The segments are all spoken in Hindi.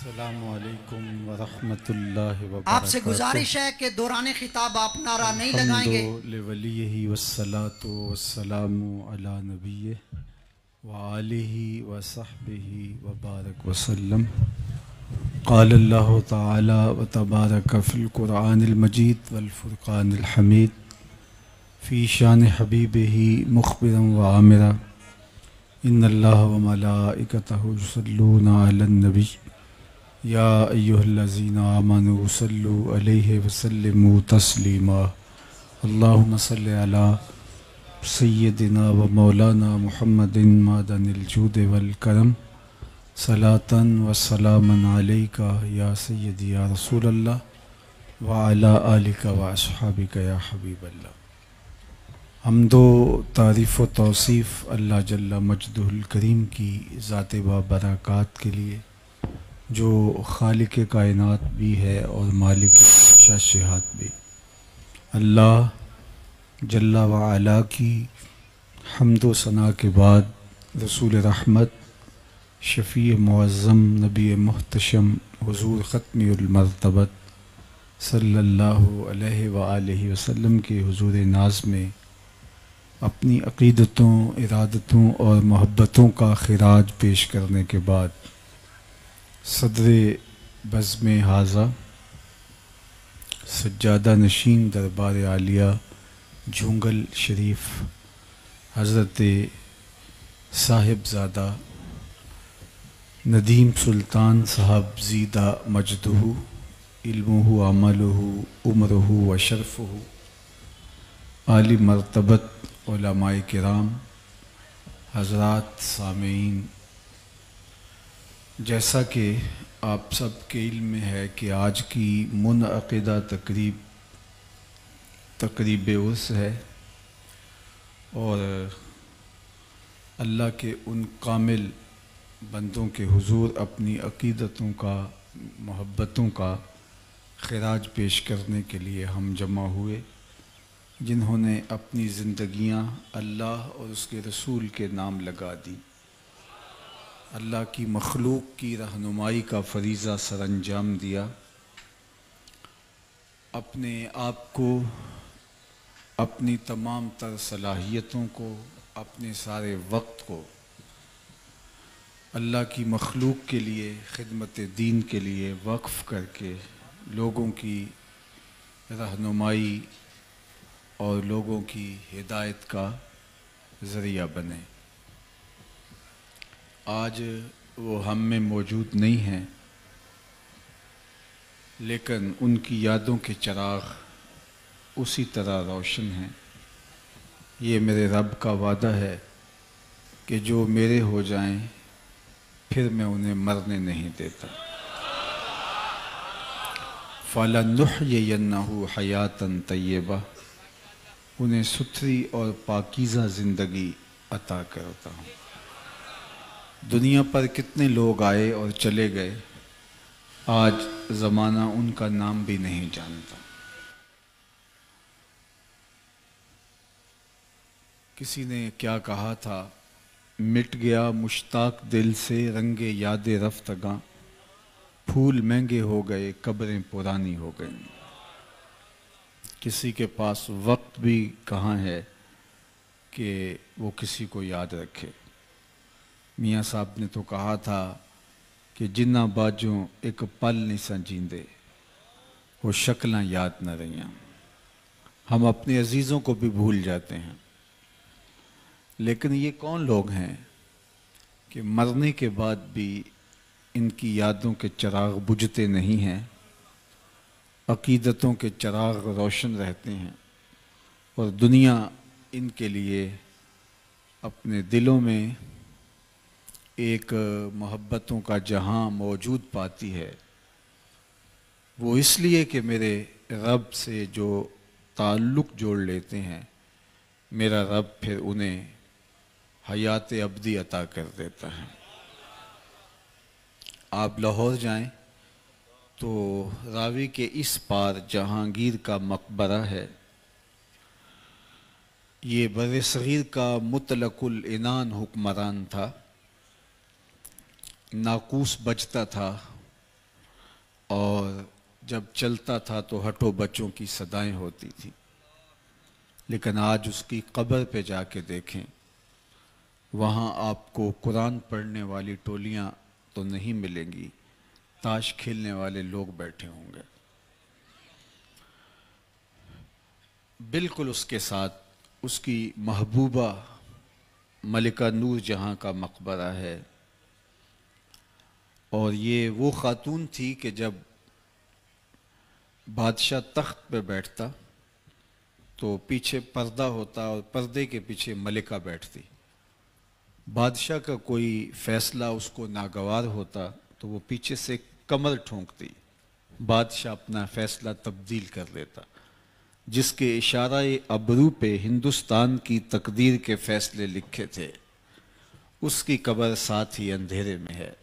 आपसे गुजारिश है कि दौरान खिताब आप नारा नहीं लगाएंगे वसबी वबारक वसलम क़ाल्ला तला वतबारकफ़िलकुरमजीद वलफ़ुर्क़ानमीद फ़ी शान हबीब ही मुखबरम व आमिर इन अल्लाह नबी या वसलम तस्लिमा अल्लासल सैदिना व मौलाना महमदिन मादनजूद वलकरम सलातन व सलामन का या सैद या रसूल अल्लाह वाला का वासहाबिक या हबीब अल्लाह हमदो तारीफ़ व तोसीफ़ अल्लाह जल्ला करीम की ज़ात बाबरक़ात के लिए जो खालिक कायनात भी है और मालिक शाशहत भी अल्लाह जल्ला वाला की हमदो सना के बाद रसूल रहमत शफ़ी मज़म नबी महतशम हजूर ख़त्मरतबत सल्ला वसम के हजूर नाज में अपनी अक़ीदतों इरादतों और मोहब्बतों का खराज पेश करने के बाद सदर बज़म हाजा सज्जादा नशीन दरबार आलिया झूंगल शरीफ हज़रत साहिबजादा नदीम सुल्तान साहब जीदा मजदहू इल्मु अमल उम्र व शरफ़ आली मरतबत कराम हजरात सामीन जैसा कि आप सब के इल्म में है कि आज की मुनदा तकरीब तकरीब उस है और अल्लाह के उन कामिल बंदों के हुजूर अपनी अकीदतों का मोहब्बतों का खराज पेश करने के लिए हम जमा हुए जिन्होंने अपनी ज़िंदियाँ अल्लाह और उसके रसूल के नाम लगा दी अल्लाह की मखलूक की रहनुमाई का फरीज़ा सर अंजाम दिया अपने आप को अपनी तमाम तर सलाहियतों को अपने सारे वक्त को अल्लाह की मखलूक के लिए खिदमत दीन के लिए वक्फ़ करके लोगों की रहनुमाई और लोगों की हिदायत का ज़रिया बने आज वो हम में मौजूद नहीं हैं लेकिन उनकी यादों के चराग उसी तरह रोशन हैं ये मेरे रब का वादा है कि जो मेरे हो जाएं फिर मैं उन्हें मरने नहीं देता फ़लानुहयन्ना हयातन तय्यबा उन्हें सुथरी और पाकिज़ा ज़िंदगी अता करता हूँ दुनिया पर कितने लोग आए और चले गए आज ज़माना उनका नाम भी नहीं जानता किसी ने क्या कहा था मिट गया मुश्ताक दिल से रंगे याद रफ्तगा फूल महंगे हो गए कब्रें पुरानी हो गई किसी के पास वक्त भी कहाँ है कि वो किसी को याद रखे मियाँ साहब ने तो कहा था कि जिन्ना बाजों एक पल नहीं संजींदे वो शक्ल याद न रही हम अपने अजीज़ों को भी भूल जाते हैं लेकिन ये कौन लोग हैं कि मरने के बाद भी इनकी यादों के चराग बुझते नहीं हैं अकीदतों के चराग रोशन रहते हैं और दुनिया इनके लिए अपने दिलों में एक मोहब्बतों का जहां मौजूद पाती है वो इसलिए कि मेरे रब से जो ताल्लुक़ जोड़ लेते हैं मेरा रब फिर उन्हें हयात अबदी अता कर देता है आप लाहौर जाएं तो रावी के इस पार जहांगीर का मकबरा है ये बर सग़ीर का मुतलकुल इनान हुक्मरान था नाकूस बजता था और जब चलता था तो हटो बच्चों की सदाएं होती थी लेकिन आज उसकी कब्र पे जाके देखें वहाँ आपको कुरान पढ़ने वाली टोलियाँ तो नहीं मिलेंगी ताश खेलने वाले लोग बैठे होंगे बिल्कुल उसके साथ उसकी महबूबा मलिका नूर जहाँ का मकबरा है और ये वो ख़ातून थी कि जब बादशाह तख्त पे बैठता तो पीछे पर्दा होता और पर्दे के पीछे मलिका बैठती बादशाह का कोई फैसला उसको नागवार होता तो वो पीछे से कमर ठोंकती बादशाह अपना फैसला तब्दील कर लेता जिसके इशारा अबरू पे हिंदुस्तान की तकदीर के फैसले लिखे थे उसकी कबर साथ ही अंधेरे में है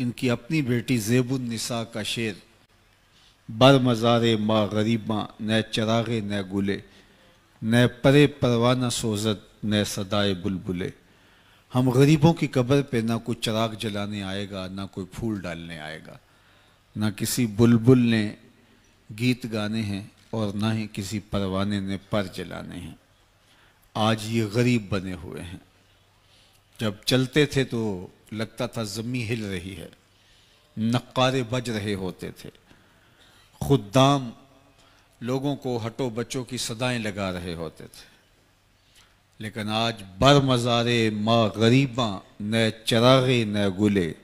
इनकी अपनी बेटी जेबुलनिसा का शेर बर मज़ारे माँ गरीबा न चरागे न गुले न परे परवाना सोजत न सदाए बुलबुले हम गरीबों की कब्र पे ना कोई चराग जलाने आएगा ना कोई फूल डालने आएगा ना किसी बुलबुल ने गीत गाने हैं और ना ही किसी परवाने ने पर जलाने हैं आज ये गरीब बने हुए हैं जब चलते थे तो लगता था ज़मी हिल रही है नक्कारे बज रहे होते थे खुदाम लोगों को हटो बच्चों की सदाएं लगा रहे होते थे लेकिन आज बर मज़ारे माँ गरीबा न चरागे न गुले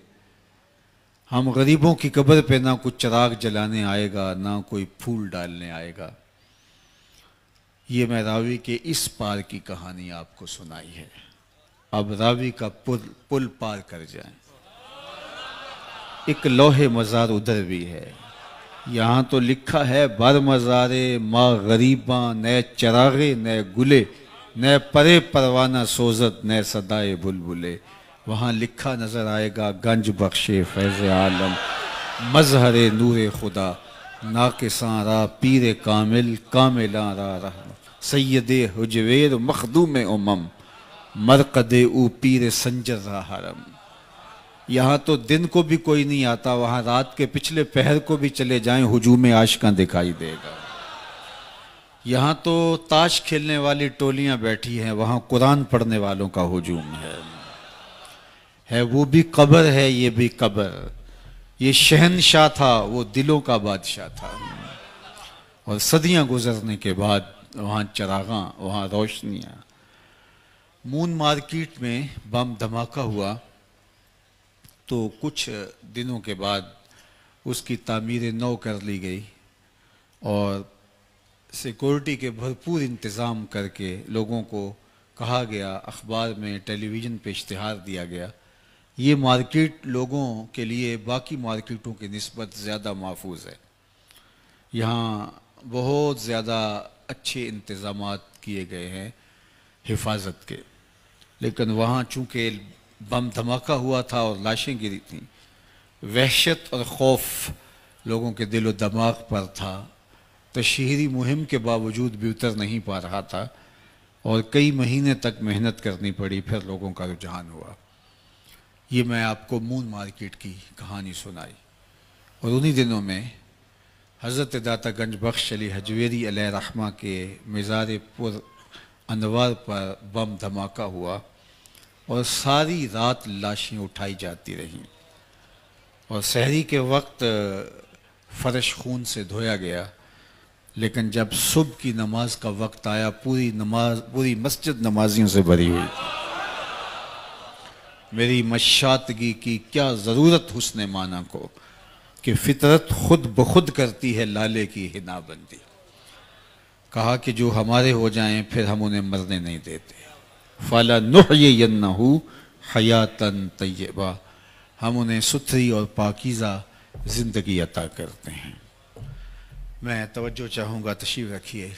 हम गरीबों की कब्र पे ना कुछ चराग जलाने आएगा ना कोई फूल डालने आएगा ये मैं रावी के इस पार की कहानी आपको सुनाई है अब रावी का पुल पुल पार कर जाए एक लोहे मज़ार उधर भी है यहाँ तो लिखा है बर मज़ारे माँ गरीबा नए चरागे नए गुले नए परे परवाना सोजत नए सदाए बुलबुले वहाँ लिखा नज़र आएगा गंज बख्शे फैज़ आलम मजहर नूर खुदा नाकसा रा पीर कामिल कामिला रा सैद हजवेर मखदूम उमम मरकद ऊ पीर संजर हरम यहाँ तो दिन को भी कोई नहीं आता वहाँ रात के पिछले पहर को भी चले जाएं हजूम आशका दिखाई देगा यहाँ तो ताश खेलने वाली टोलियाँ बैठी हैं वहाँ कुरान पढ़ने वालों का हजूम है है वो भी कब्र है ये भी कब्र ये शहनशाह था वो दिलों का बादशाह था और सदियाँ गुजरने के बाद वहाँ चरागा वहाँ रोशनियाँ मून मार्केट में बम धमाका हुआ तो कुछ दिनों के बाद उसकी तमीर नौ कर ली गई और सिक्योरिटी के भरपूर इंतज़ाम करके लोगों को कहा गया अखबार में टेलीविज़न पे इश्तहार दिया गया ये मार्केट लोगों के लिए बाकी मार्केटों के नस्बत ज़्यादा महफूज है यहाँ बहुत ज़्यादा अच्छे इंतज़ाम किए गए हैं हिफाजत के लेकिन वहाँ चूँकि बम धमाका हुआ था और लाशें गिरी थीं वहशत और खौफ लोगों के दिलो दमाग पर था तशहरी तो मुहिम के बावजूद भी उतर नहीं पा रहा था और कई महीने तक मेहनत करनी पड़ी फिर लोगों का रुझान हुआ ये मैं आपको मून मार्केट की कहानी सुनाई और उन्हीं दिनों में हज़रत दाता गंज बख्श अली हजवेरी रहमा के मज़ार पुर अनवार पर बम धमाका हुआ और सारी रात लाशें उठाई जाती रहीं और शहरी के वक्त फर्श खून से धोया गया लेकिन जब सुबह की नमाज का वक्त आया पूरी नमाज पूरी मस्जिद नमाजियों से भरी हुई मेरी मशातगी की क्या ज़रूरत हुसन माना को कि फितरत खुद ब खुद करती है लाले की हिनाबंदी कहा कि जो हमारे हो जाएं फिर हम उन्हें मरने नहीं देते फ़ला नुहयन्नहू हयातन तय्यबा हम उन्हें सुथरी और पाकिज़ा ज़िंदगी अता करते हैं मैं तवज्जो चाहूँगा तशीफ रखिए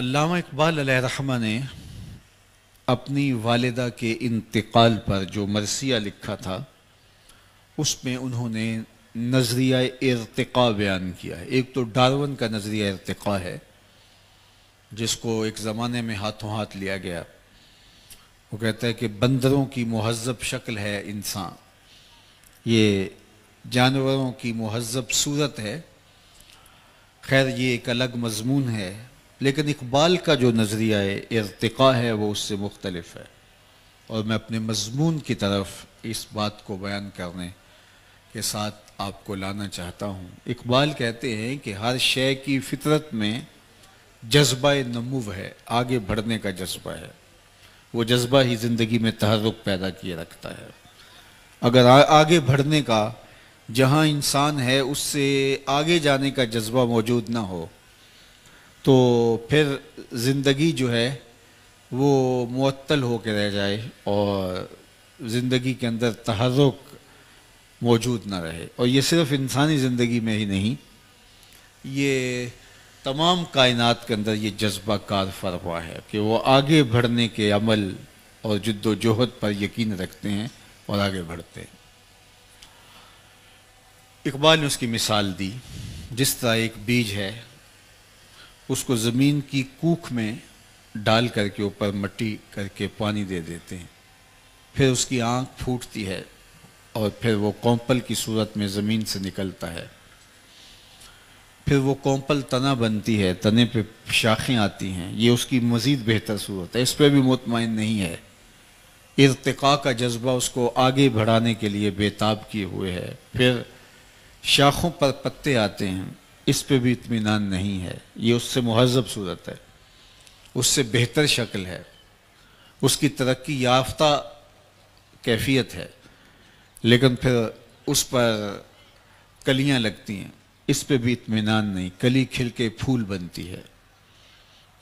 अल्लामा इकबाल रहमा ने अपनी वालदा के इंतकाल पर जो मरसिया लिखा था उसमें उन्होंने नज़रिया इरतका बयान किया है एक तो डारवन का नज़रिया इरतका है जिसको एक ज़माने में हाथों हाथ लिया गया वो कहता है कि बंदरों की महजब शक्ल है इंसान ये जानवरों की महजब सूरत है खैर ये एक अलग मजमून है लेकिन इकबाल का जो नज़रिया इरतका है वो उससे मुख्तलफ है और मैं अपने मजमून की तरफ इस बात को बयान करने के साथ आपको लाना चाहता हूँ इकबाल कहते हैं कि हर शय की फितरत में जज्बा नमूव है आगे बढ़ने का जज्बा है वो जज्बा ही ज़िंदगी में तहरुक पैदा किए रखता है अगर आ, आगे बढ़ने का जहाँ इंसान है उससे आगे जाने का जज्बा मौजूद ना हो तो फिर ज़िंदगी जो है वो मअतल हो के रह जाए और ज़िंदगी के अंदर तहरुक मौजूद ना रहे और ये सिर्फ़ इंसानी ज़िंदगी में ही नहीं ये तमाम कायनात के अंदर ये जज्बा कार फरमा है कि वो आगे बढ़ने के अमल और जद्दोजहद पर यकीन रखते हैं और आगे बढ़ते हैं इकबाल ने उसकी मिसाल दी जिस तरह एक बीज है उसको ज़मीन की कूख में डाल करके ऊपर मट्टी करके पानी दे देते हैं फिर उसकी आँख फूटती है और फिर वो कौपल की सूरत में ज़मीन से निकलता है फिर वो कॉम्पल तना बनती है तने पे शाखें आती हैं ये उसकी मज़ीद बेहतर सूरत है इस पर भी मुतमिन नहीं है इरतका का जज्बा उसको आगे बढ़ाने के लिए बेताब किए हुए है फिर शाखों पर पत्ते आते हैं इस पर भी इतमान नहीं है ये उससे महजब सूरत है उससे बेहतर शक्ल है उसकी तरक्की याफ्ता कैफियत है लेकिन फिर उस पर कलियाँ लगती हैं इस पे भी इतमान नहीं कली खिल के फूल बनती है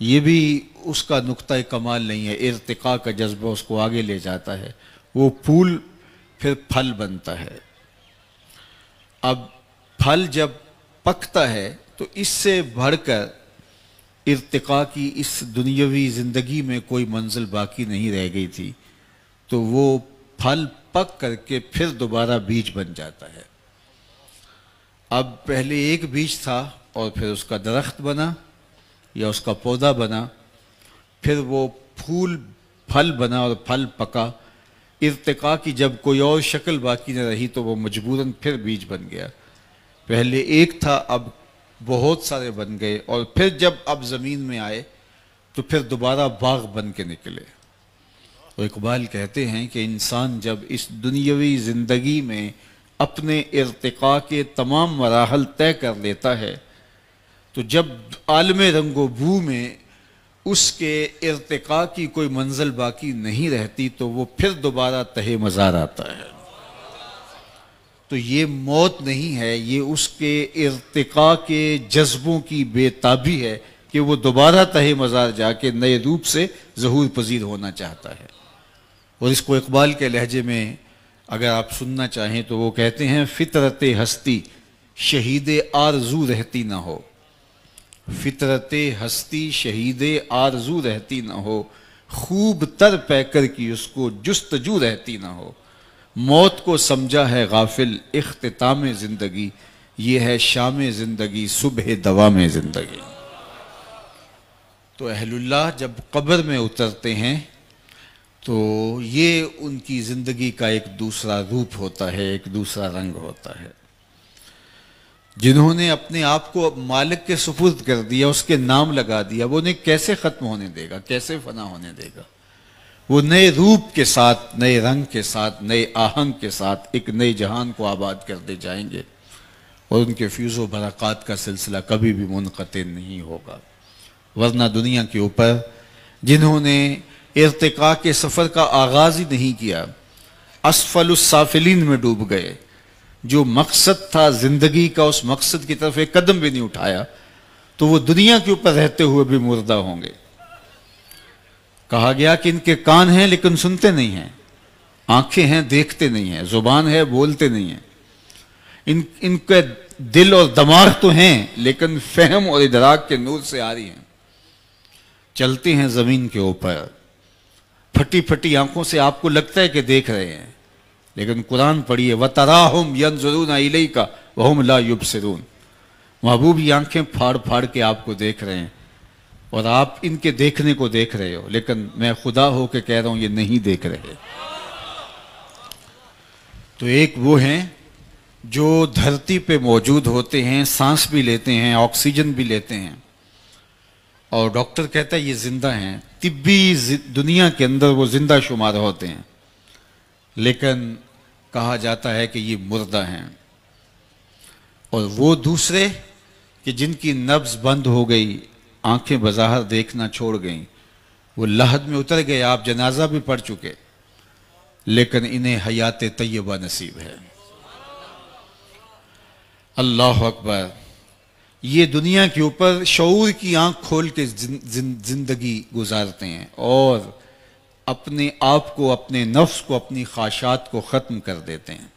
ये भी उसका नुकता कमाल नहीं है इरतका का जज्बा उसको आगे ले जाता है वो फूल फिर फल बनता है अब फल जब पकता है तो इससे बढ़कर इरतका की इस दुनियावी ज़िंदगी में कोई मंजिल बाकी नहीं रह गई थी तो वो फल पक करके फिर दोबारा बीज बन जाता है अब पहले एक बीज था और फिर उसका दरख्त बना या उसका पौधा बना फिर वो फूल फल बना और फल पका इरतका की जब कोई और शक्ल बाकी न रही तो वो मजबूरन फिर बीज बन गया पहले एक था अब बहुत सारे बन गए और फिर जब अब ज़मीन में आए तो फिर दोबारा बाग बन के निकले तो इकबाल कहते हैं कि इंसान जब इस दुनियावी ज़िंदगी में अपने इरतका के तमाम मराहल तय कर लेता है तो जब आलम भू में उसके इरतका की कोई मंजिल बाकी नहीं रहती तो वो फिर दोबारा तहे मज़ार आता है तो ये मौत नहीं है ये उसके इरतका के जज्बों की बेताबी है कि वो दोबारा तहे मज़ार जाके नए रूप से जहूर पजीर होना चाहता है और इसको इकबाल के लहजे में अगर आप सुनना चाहें तो वो कहते हैं फितरत हस्ती शहीद आरजू रहती ना हो फितरत हस्ती शहीद आरजू रहती ना हो खूब तर पैकर की उसको जस्तजू रहती ना हो मौत को समझा है गाफिल अख्ताम ज़िंदगी ये है शाम ज़िंदगी सुबह दवा में ज़िंदगी तो अहलुल्ला जब कब्र में उतरते हैं तो ये उनकी ज़िंदगी का एक दूसरा रूप होता है एक दूसरा रंग होता है जिन्होंने अपने आप को मालिक के सुपुर्द कर दिया उसके नाम लगा दिया वो उन्हें कैसे ख़त्म होने देगा कैसे फना होने देगा वो नए रूप के साथ नए रंग के साथ नए आहंग के साथ एक नए जहान को आबाद कर दे जाएंगे और उनके फ्यूज़ बरक़ात का सिलसिला कभी भी मुनक़ नहीं होगा वरना दुनिया के ऊपर जिन्होंने इरतका के सफ़र का आगाज़ ही नहीं किया असफलसाफिलीन में डूब गए जो मकसद था ज़िंदगी का उस मकसद की तरफ एक कदम भी नहीं उठाया तो वो दुनिया के ऊपर रहते हुए भी मुर्दा होंगे कहा गया कि इनके कान हैं लेकिन सुनते नहीं हैं आंखें हैं देखते नहीं हैं जुबान है बोलते नहीं हैं इन इनके दिल और दमाग तो हैं लेकिन फहम और इधराक के नूर से आ रही हैं चलते हैं ज़मीन के ऊपर फटी फटी आंखों से आपको लगता है कि देख रहे हैं लेकिन कुरान पढ़िए व तराहम यन जरून अली का वहम ला युब सरून महबूब ये आंखें फाड़ फाड़ के आपको देख रहे हैं और आप इनके देखने को देख रहे हो लेकिन मैं खुदा हो के कह रहा हूं ये नहीं देख रहे तो एक वो हैं जो धरती पे मौजूद होते हैं सांस भी लेते हैं ऑक्सीजन भी लेते हैं और डॉक्टर कहता है ये जिंदा हैं तिब्बी दुनिया के अंदर वो जिंदा शुमार होते हैं लेकिन कहा जाता है कि ये मुर्दा हैं और वो दूसरे कि जिनकी नब्ज बंद हो गई आंखें बज़ाहर देखना छोड़ गई वो लहद में उतर गए आप जनाजा भी पढ़ चुके लेकिन इन्हें हयात तय्यबा नसीब है अल्लाह अकबर ये दुनिया के ऊपर शौर की आंख खोल के जिंदगी गुजारते हैं और अपने आप को अपने नफ्स को अपनी ख्वाशात को ख़त्म कर देते हैं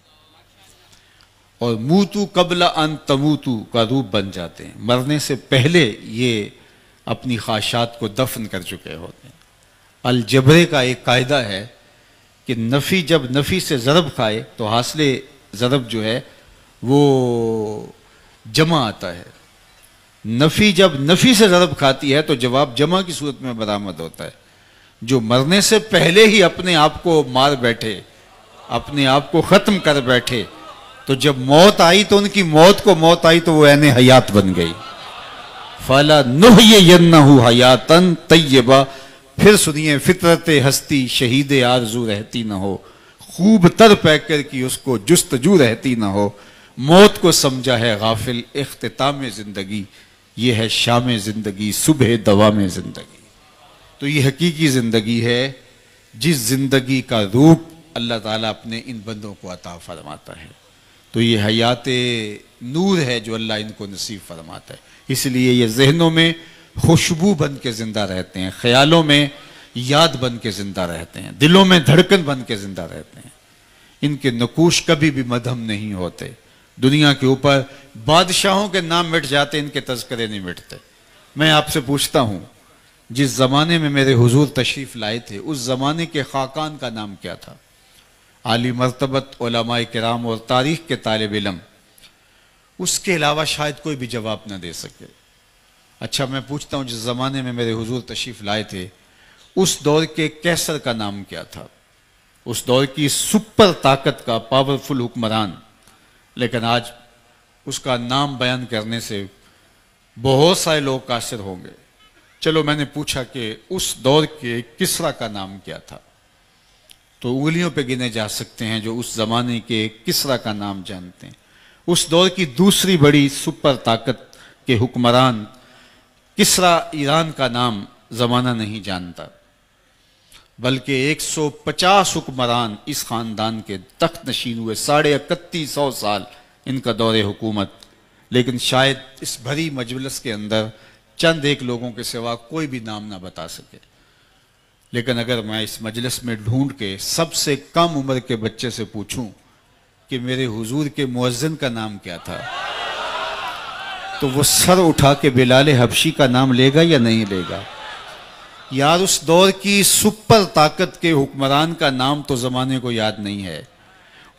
और मूतू कबला अन तमूतू का रूप बन जाते हैं मरने से पहले ये अपनी ख्वाशात को दफन कर चुके होते हैं अलजबरे का एक कायदा है कि नफ़ी जब नफ़ी से ज़रब खाए तो हासिल ज़रब जो है वो जमा आता है नफ़ी जब नफ़ी से ज़रब खाती है तो जवाब जमा की सूरत में बरामद होता है जो मरने से पहले ही अपने आप को मार बैठे अपने आप को ख़त्म कर बैठे तो जब मौत आई तो उनकी मौत को मौत आई तो वो एन हयात बन गई फला नुह यन्ना हयातन तय्यबा फिर सुनिए फितरत हस्ती शहीद आरजू रहती ना हो खूब तर पैकर की उसको जस्तजू रहती ना हो मौत को समझा है गाफिल अख्ताम ज़िंदगी ये है शाम ज़िंदगी सुबह दवा में ज़िंदगी तो ये हकीकी ज़िंदगी है जिस ज़िंदगी का रूप अल्लाह ताला अपने इन बंदों को अता फरमाता है तो ये हयात नूर है जो अल्लाह इनको नसीब फरमाता है इसलिए ये जहनों में खुशबू बन के ज़िंदा रहते हैं ख्यालों में याद बन के ज़िंदा रहते हैं दिलों में धड़कन बन के ज़िंदा रहते हैं इनके नकूश कभी भी मधम नहीं होते दुनिया के ऊपर बादशाहों के नाम मिट जाते इनके तस्करे नहीं मिटते मैं आपसे पूछता हूं जिस ज़माने में मेरे हुजूर तशरीफ़ लाए थे उस ज़माने के खाकान का नाम क्या था आली मरतबत कराम और तारीख़ के तालब इलम उसके अलावा शायद कोई भी जवाब ना दे सके अच्छा मैं पूछता हूँ जिस ज़माने में मेरे हुजूर तशरीफ़ लाए थे उस दौर के कैसर का नाम क्या था उस दौर की सुपर ताकत का पावरफुल हुक्मरान लेकिन आज उसका नाम बयान करने से बहुत सारे लोग कासिर होंगे चलो मैंने पूछा कि उस दौर के किसरा का नाम क्या था तो उंगलियों पे गिने जा सकते हैं जो उस जमाने के किसरा का नाम जानते हैं उस दौर की दूसरी बड़ी सुपर ताकत के हुक्मरान किसरा ईरान का नाम जमाना नहीं जानता बल्कि 150 हुक्मरान इस ख़ानदान के तख्त नशीन हुए साढ़े इकतीस सौ साल इनका दौर हुकूमत लेकिन शायद इस भरी मजलस के अंदर चंद एक लोगों के सिवा कोई भी नाम ना बता सके लेकिन अगर मैं इस मजलिस में ढूंढ के सबसे कम उम्र के बच्चे से पूछूं कि मेरे हुजूर के मुअज्जन का नाम क्या था तो वो सर उठा के बिलाल हबशी का नाम लेगा या नहीं लेगा यार उस दौर की सुपर ताकत के हुक्मरान का नाम तो ज़माने को याद नहीं है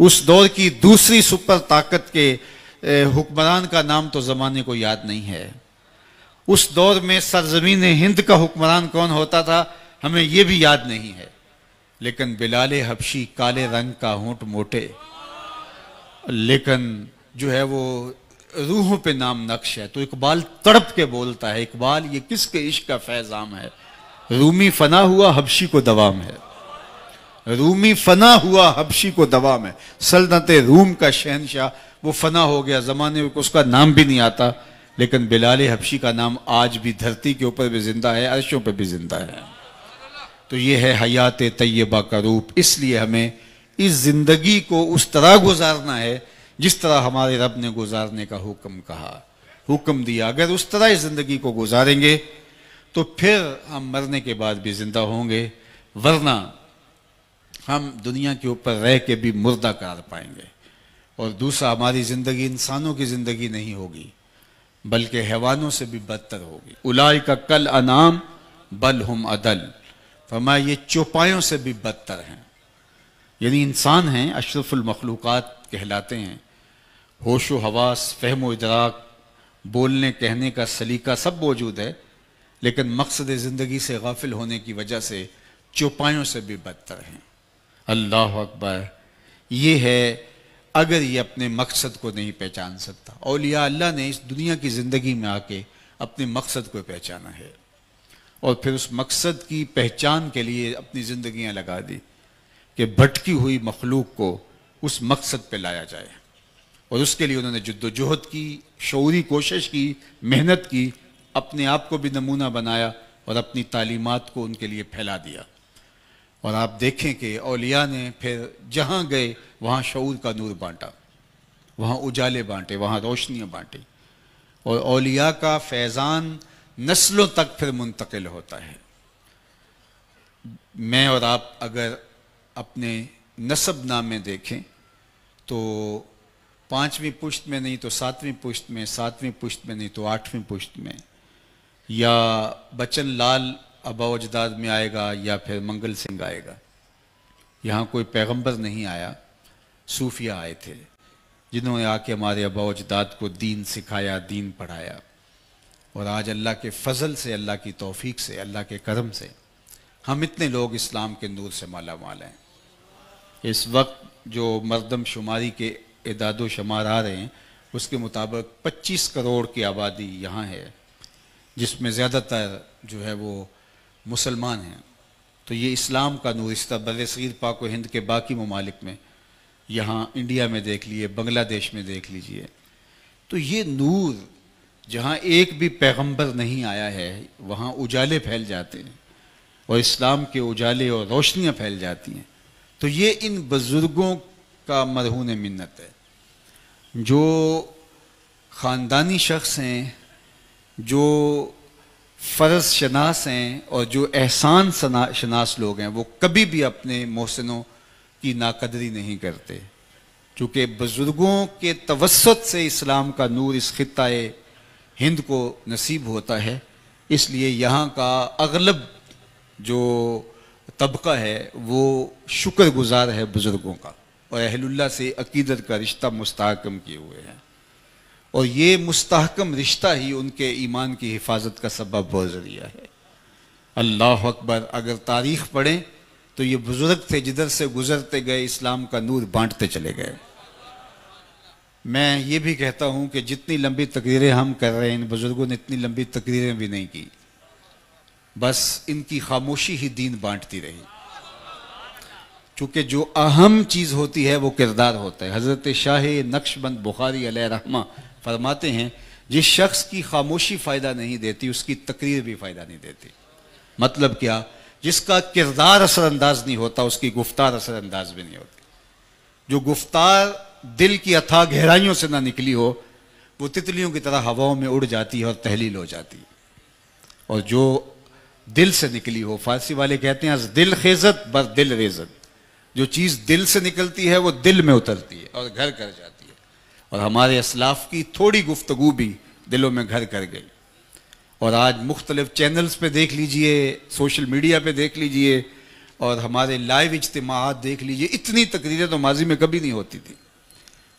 उस दौर की दूसरी सुपर ताकत के हुक्मरान का नाम तो ज़माने को याद नहीं है उस दौर में सरजमीन हिंद का हुक्मरान कौन होता था हमें यह भी याद नहीं है लेकिन बिलाले हबशी काले रंग का होंठ मोटे लेकिन जो है वो रूहों पे नाम नक्श है तो इकबाल तड़प के बोलता है इकबाल ये किसके इश्क का फैज़ाम है रूमी फना हुआ हबशी को दवाम है रूमी फना हुआ हबशी को दवाम है सल्तनत रूम का शहनशाह वो फना हो गया ज़माने में उसका नाम भी नहीं आता लेकिन बिलाल हबशी का नाम आज भी धरती के ऊपर भी जिंदा है अरशों पर भी जिंदा है तो ये है हयात तय्यबा का रूप इसलिए हमें इस ज़िंदगी को उस तरह गुजारना है जिस तरह हमारे रब ने गुजारने का हुक्म कहा हुक्म दिया अगर उस तरह इस ज़िंदगी को गुजारेंगे तो फिर हम मरने के बाद भी ज़िंदा होंगे वरना हम दुनिया के ऊपर रह के भी मुर्दा करार पाएंगे और दूसरा हमारी ज़िंदगी इंसानों की ज़िंदगी नहीं होगी बल्कि हैवानों से भी बदतर होगी उलाई का कल अनाम बल हम अदल फरमा ये चौपायों से भी बदतर हैं यानी इंसान हैं अशरफुलमखलूक़ कहलाते हैं होश हवास फहमो इदराक बोलने कहने का सलीका सब मौजूद है लेकिन मकसद ज़िंदगी से गाफिल होने की वजह से चौपायों से भी बदतर हैं अल्लाह अकबर ये है अगर ये अपने मकसद को नहीं पहचान सकता औलिया अल्लाह ने इस दुनिया की ज़िंदगी में आके अपने मकसद को पहचाना है और फिर उस मकसद की पहचान के लिए अपनी ज़िंदगियाँ लगा दी कि भटकी हुई मखलूक को उस मकसद पर लाया जाए और उसके लिए उन्होंने जद्दोजहद की शौरी कोशिश की मेहनत की अपने आप को भी नमूना बनाया और अपनी तालीमत को उनके लिए फैला दिया और आप देखें कि अलिया ने फिर जहाँ गए वहाँ शूर का नूर बांटा वहाँ उजाले बांटे वहाँ रोशनियाँ बांटी और अलिया का फैज़ान नस्लों तक फिर मुंतकिल होता है मैं और आप अगर अपने नसब नामे देखें तो पाँचवीं पुश्त में नहीं तो सातवीं पुश्त में सातवीं पुश्त में नहीं तो आठवीं पुश्त में या बचन लाल अबाव अजदाद में आएगा या फिर मंगल सिंह आएगा यहाँ कोई पैगंबर नहीं आया सूफिया आए थे जिन्होंने आके हमारे अबाव अजदाद को दीन सिखाया दीन पढ़ाया और आज अल्लाह के फजल से अल्लाह की तौफीक से अल्लाह के करम से हम इतने लोग इस्लाम के नूर से माला माल हैं इस वक्त जो मरदम शुमारी के इदाद शुमार आ रहे हैं उसके मुताबिक 25 करोड़ की आबादी यहाँ है जिसमें ज़्यादातर जो है वो मुसलमान हैं तो ये इस्लाम का नूर इस बर सगीर पाक हिंद के बाकी ममालिक में यहाँ इंडिया में देख लिए बंग्लादेश में देख लीजिए तो ये नूर जहाँ एक भी पैगंबर नहीं आया है वहाँ उजाले फैल जाते हैं और इस्लाम के उजाले और रोशनियाँ फैल जाती हैं तो ये इन बुज़ुर्गों का मरहून मन्नत है जो ख़ानदानी शख्स हैं जो फ़र्ज शनास हैं और जो एहसान शनास लोग हैं वो कभी भी अपने मोहसिनों की नाकदरी नहीं करते चूँकि बुज़ुर्गों के तवसत से इस्लाम का नूर इस ख़ाए हिंद को नसीब होता है इसलिए यहाँ का अगलब जो तबका है वो शुक्रगुजार है बुज़ुर्गों का और अहलुल्ला से अकीदत का रिश्ता मुस्तकम किए हुए हैं और ये मुस्तहकम रिश्ता ही उनके ईमान की हिफाजत का सबब और ज़रिया है अल्लाह अकबर अगर तारीख पढ़ें तो ये बुज़ुर्ग थे जिधर से गुज़रते गए इस्लाम का नूर बांटते चले गए मैं ये भी कहता हूँ कि जितनी लंबी तकरीरें हम कर रहे हैं इन बुज़ुर्गों ने इतनी लंबी तकरीरें भी नहीं की बस इनकी खामोशी ही दीन बांटती रही क्योंकि जो अहम चीज़ होती है वो किरदार होता है हज़रत शाह नक्शबंद बुखारी रहमा फरमाते हैं जिस शख्स की खामोशी फ़ायदा नहीं देती उसकी तकरीर भी फ़ायदा नहीं देती मतलब क्या जिसका किरदार असरअंदाज नहीं होता उसकी गुफ्तार असरअंदाज भी नहीं होती जो गुफ्तार दिल की अथाह गहराइयों से ना निकली हो वो तितलियों की तरह हवाओं में उड़ जाती है और तहलील हो जाती है और जो दिल से निकली हो फारसी वाले कहते हैं दिल खेजत बस दिल रेजत जो चीज़ दिल से निकलती है वो दिल में उतरती है और घर कर जाती है और हमारे असलाफ की थोड़ी गुफ्तगु भी दिलों में घर कर गई और आज मुख्तलिफ चैनल्स पे देख लीजिए सोशल मीडिया पे देख लीजिए और हमारे लाइव इज्तम देख लीजिए इतनी तकरीरें तो माजी में कभी नहीं होती थी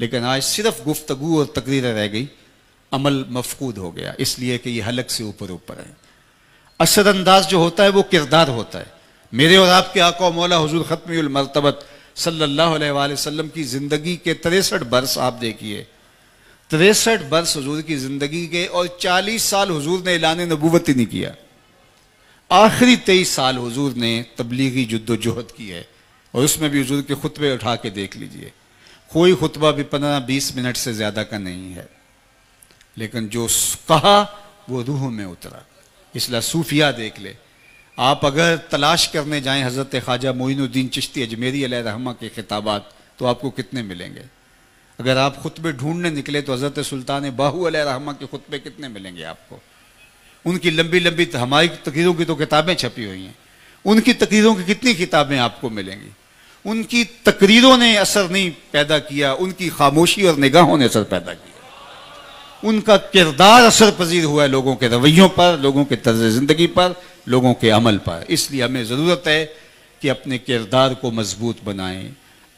लेकिन आज सिर्फ गुफ्तगु और तकरीरें रह गई अमल मफकूद हो गया इसलिए कि ये हलक से ऊपर ऊपर है असरअंदाज जो होता है वो किरदार होता है मेरे और आपके आका मौला हजूर ख़त्म मरतबत सल्लल्लाहु अलैहि वसल्लम की ज़िंदगी के तिरसठ बरस आप देखिए तिरसठ बरस हजूर की ज़िंदगी के और चालीस साल हजूर ने ऐलान नबूवत ही नहीं किया आखिरी तेईस साल हजूर ने तबलीगी जद्दोजहद की है और उसमें भी हजूर के खुतबे उठा के देख लीजिए कोई खुतबा भी पंद्रह बीस मिनट से ज़्यादा का नहीं है लेकिन जो कहा वो रूह में उतरा इसलिए सूफिया देख ले आप अगर तलाश करने जाएं हज़रत ख्वाजा मोइनुद्दीन चिश्ती अजमेरी रहमा के खिताबात तो आपको कितने मिलेंगे अगर आप खुतबे ढूंढने निकले तो हज़रत सुल्तान बाहू रहमा के खुतबे कितने मिलेंगे आपको उनकी लंबी लंबी हमारी तकरीरों की तो किताबें छपी हुई हैं उनकी तकरीरों की कितनी किताबें आपको मिलेंगी उनकी तकरीरों ने असर नहीं पैदा किया उनकी खामोशी और निगाहों ने असर पैदा किया उनका किरदार असर पजीर हुआ है लोगों के रवैयों पर लोगों के तर्ज ज़िंदगी पर लोगों के अमल पर इसलिए हमें ज़रूरत है कि अपने किरदार को मजबूत बनाएं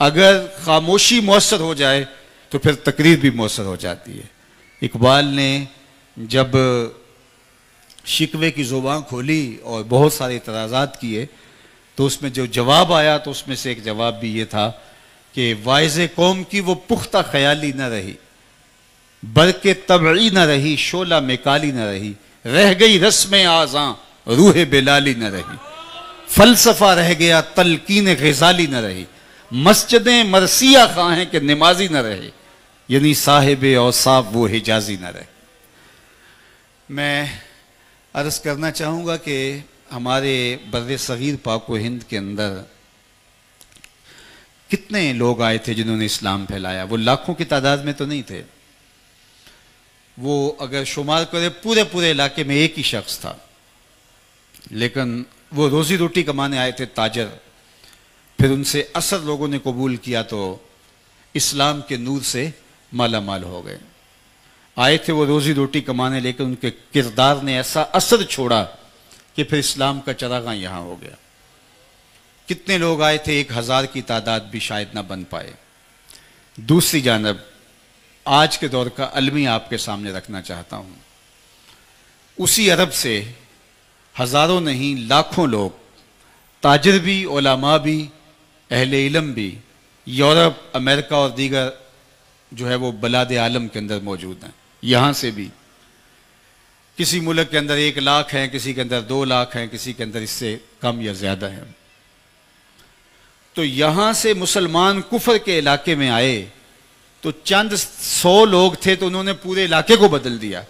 अगर खामोशी मौसर हो जाए तो फिर तकरीर भी मौसर हो जाती है इकबाल ने जब शिकवे की ज़ुबान खोली और बहुत सारे इतराज़ात किए तो उसमें जो जवाब आया तो उसमें से एक जवाब भी ये था कि वाइज कौम की वो पुख्ता ख्याली न रही बल्कि तबड़ी न रही शोला में काली न रही रह गई रस्म आजा रूह बिलाली न रही फलसफा रह गया तलकीन गजाली न रही मस्जिदें मरसिया खां हैं कि नमाजी न रहे यानी साहिब औसाफ वो हिजाजी न रहे मैं अर्ज़ करना चाहूँगा कि हमारे बर सग़ीर पाको हिंद के अंदर कितने लोग आए थे जिन्होंने इस्लाम फैलाया वो लाखों की तादाद में तो नहीं थे वो अगर शुमार करें पूरे पूरे इलाके में एक ही शख्स था लेकिन वो रोज़ी रोटी कमाने आए थे ताजर फिर उनसे असर लोगों ने कबूल किया तो इस्लाम के नूर से माला माल हो गए आए थे वो रोज़ी रोटी कमाने लेकिन उनके किरदार ने ऐसा असर छोड़ा कि फिर इस्लाम का चरागा यहां हो गया कितने लोग आए थे एक हज़ार की तादाद भी शायद ना बन पाए दूसरी जानब आज के दौर का अलमी आपके सामने रखना चाहता हूं उसी अरब से हज़ारों नहीं लाखों लोग ताजर भी ओलामा भी अहल इलम भी यूरोप अमेरिका और दीगर जो है वो बलाद आलम के अंदर मौजूद हैं यहाँ से भी किसी मुल्क के अंदर एक लाख हैं किसी के अंदर दो लाख हैं किसी के अंदर इससे कम या ज़्यादा है तो यहाँ से मुसलमान कुफर के इलाके में आए तो चंद सौ लोग थे तो उन्होंने पूरे इलाके को बदल दिया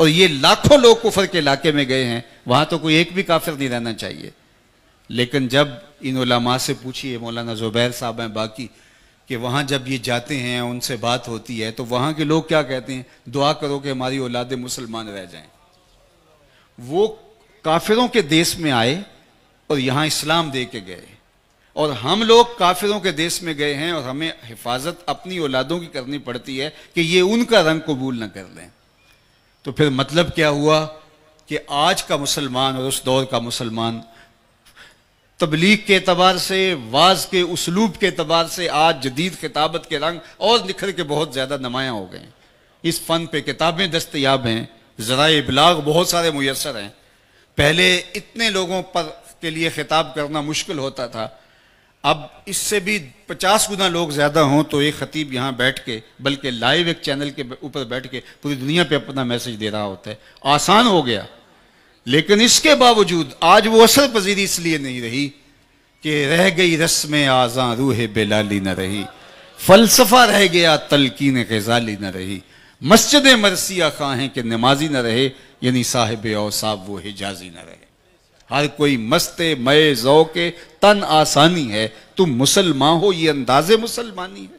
और ये लाखों लोग कुफर के इलाके में गए हैं वहां तो कोई एक भी काफिर नहीं रहना चाहिए लेकिन जब इन से पूछिए मौलाना जुबैर साहब हैं बाकी कि वहां जब ये जाते हैं उनसे बात होती है तो वहां के लोग क्या कहते हैं दुआ करो कि हमारी औलाद मुसलमान रह जाएं वो काफिरों के देश में आए और यहां इस्लाम दे के गए और हम लोग काफिरों के देश में गए हैं और हमें हिफाजत अपनी औलादों की करनी पड़ती है कि ये उनका रंग कबूल ना कर लें तो फिर मतलब क्या हुआ कि आज का मुसलमान और उस दौर का मुसलमान तबलीग के अतबार से वाज के उसलूब के अतबार से आज जदीद खिताबत के रंग और निखर के बहुत ज़्यादा नमाया हो गए इस फ़न पे किताबें दस्तयाब हैं ज़रा इबलाग बहुत सारे मैसर हैं पहले इतने लोगों पर के लिए खिताब करना मुश्किल होता था अब इससे भी पचास गुना लोग ज़्यादा हों तो एक ख़तीब यहाँ बैठ के बल्कि लाइव एक चैनल के ऊपर बैठ के पूरी दुनिया पे अपना मैसेज दे रहा होता है आसान हो गया लेकिन इसके बावजूद आज वो असर पजीरी इसलिए नहीं रही कि रह गई रस्म आज़ा रूह बेलाली न रही फलसफा रह गया तलकीन गजाली न रही मस्जिद मरसिया खां हैं कि नमाजी न रहे यानी साहिब औ साहब वो हिजाजी न रहे हर कोई मस्ते मय के तन आसानी है तुम मुसलमान हो ये अंदाजे मुसलमानी है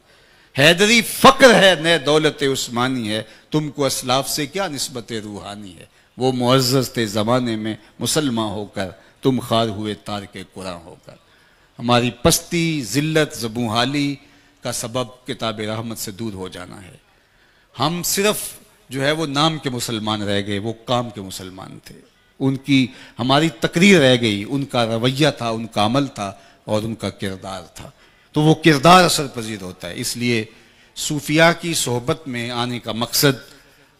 हैदरी फ़क्र है न दौलत उस्मानी है तुमको असलाफ से क्या नस्बत रूहानी है वो मुआज़ थे ज़माने में मुसलमान होकर तुम खार हुए तार के कुरा होकर हमारी पस्ती ज़िल्लत जबूहाली का सबब किताब रहमत से दूर हो जाना है हम सिर्फ जो है वो नाम के मुसलमान रह गए वो काम के मुसलमान थे उनकी हमारी तकरीर रह गई उनका रवैया था उनका अमल था और उनका किरदार था तो वो किरदार असर पजीर होता है इसलिए सूफिया की सोहबत में आने का मकसद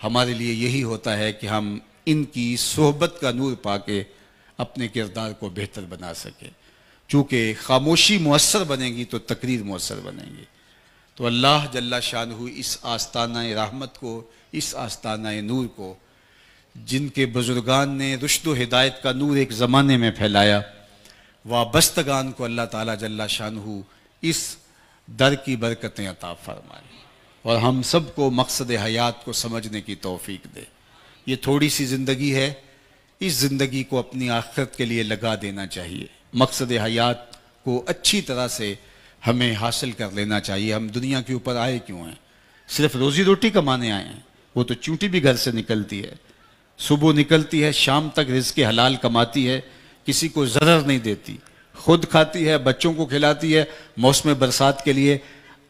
हमारे लिए यही होता है कि हम इनकी सोहबत का नूर पा के अपने किरदार को बेहतर बना सकें चूँकि खामोशी मौसर बनेगी तो तकरीर मौसर बनेगी तो अल्लाह जल्ला शाह इस आस्ताना रहमत को इस आस्ताना नूर को जिनके बुजुर्गान ने रुश्त हिदायत का नूर एक ज़माने में फैलाया वस्तगान को अल्लाह ताला जल्ला शाह इस दर की बरकतें अता फरमाए और हम सब को मकसद हयात को समझने की तोफ़ी दे ये थोड़ी सी ज़िंदगी है इस ज़िंदगी को अपनी आखिरत के लिए लगा देना चाहिए मकसद हयात को अच्छी तरह से हमें हासिल कर लेना चाहिए हम दुनिया के ऊपर आए क्यों हैं सिर्फ रोज़ी रोटी कमाने आए हैं वो तो चूंटी भी घर से निकलती है सुबह निकलती है शाम तक रिज के हलाल कमाती है किसी को ज़रर नहीं देती खुद खाती है बच्चों को खिलाती है मौसम बरसात के लिए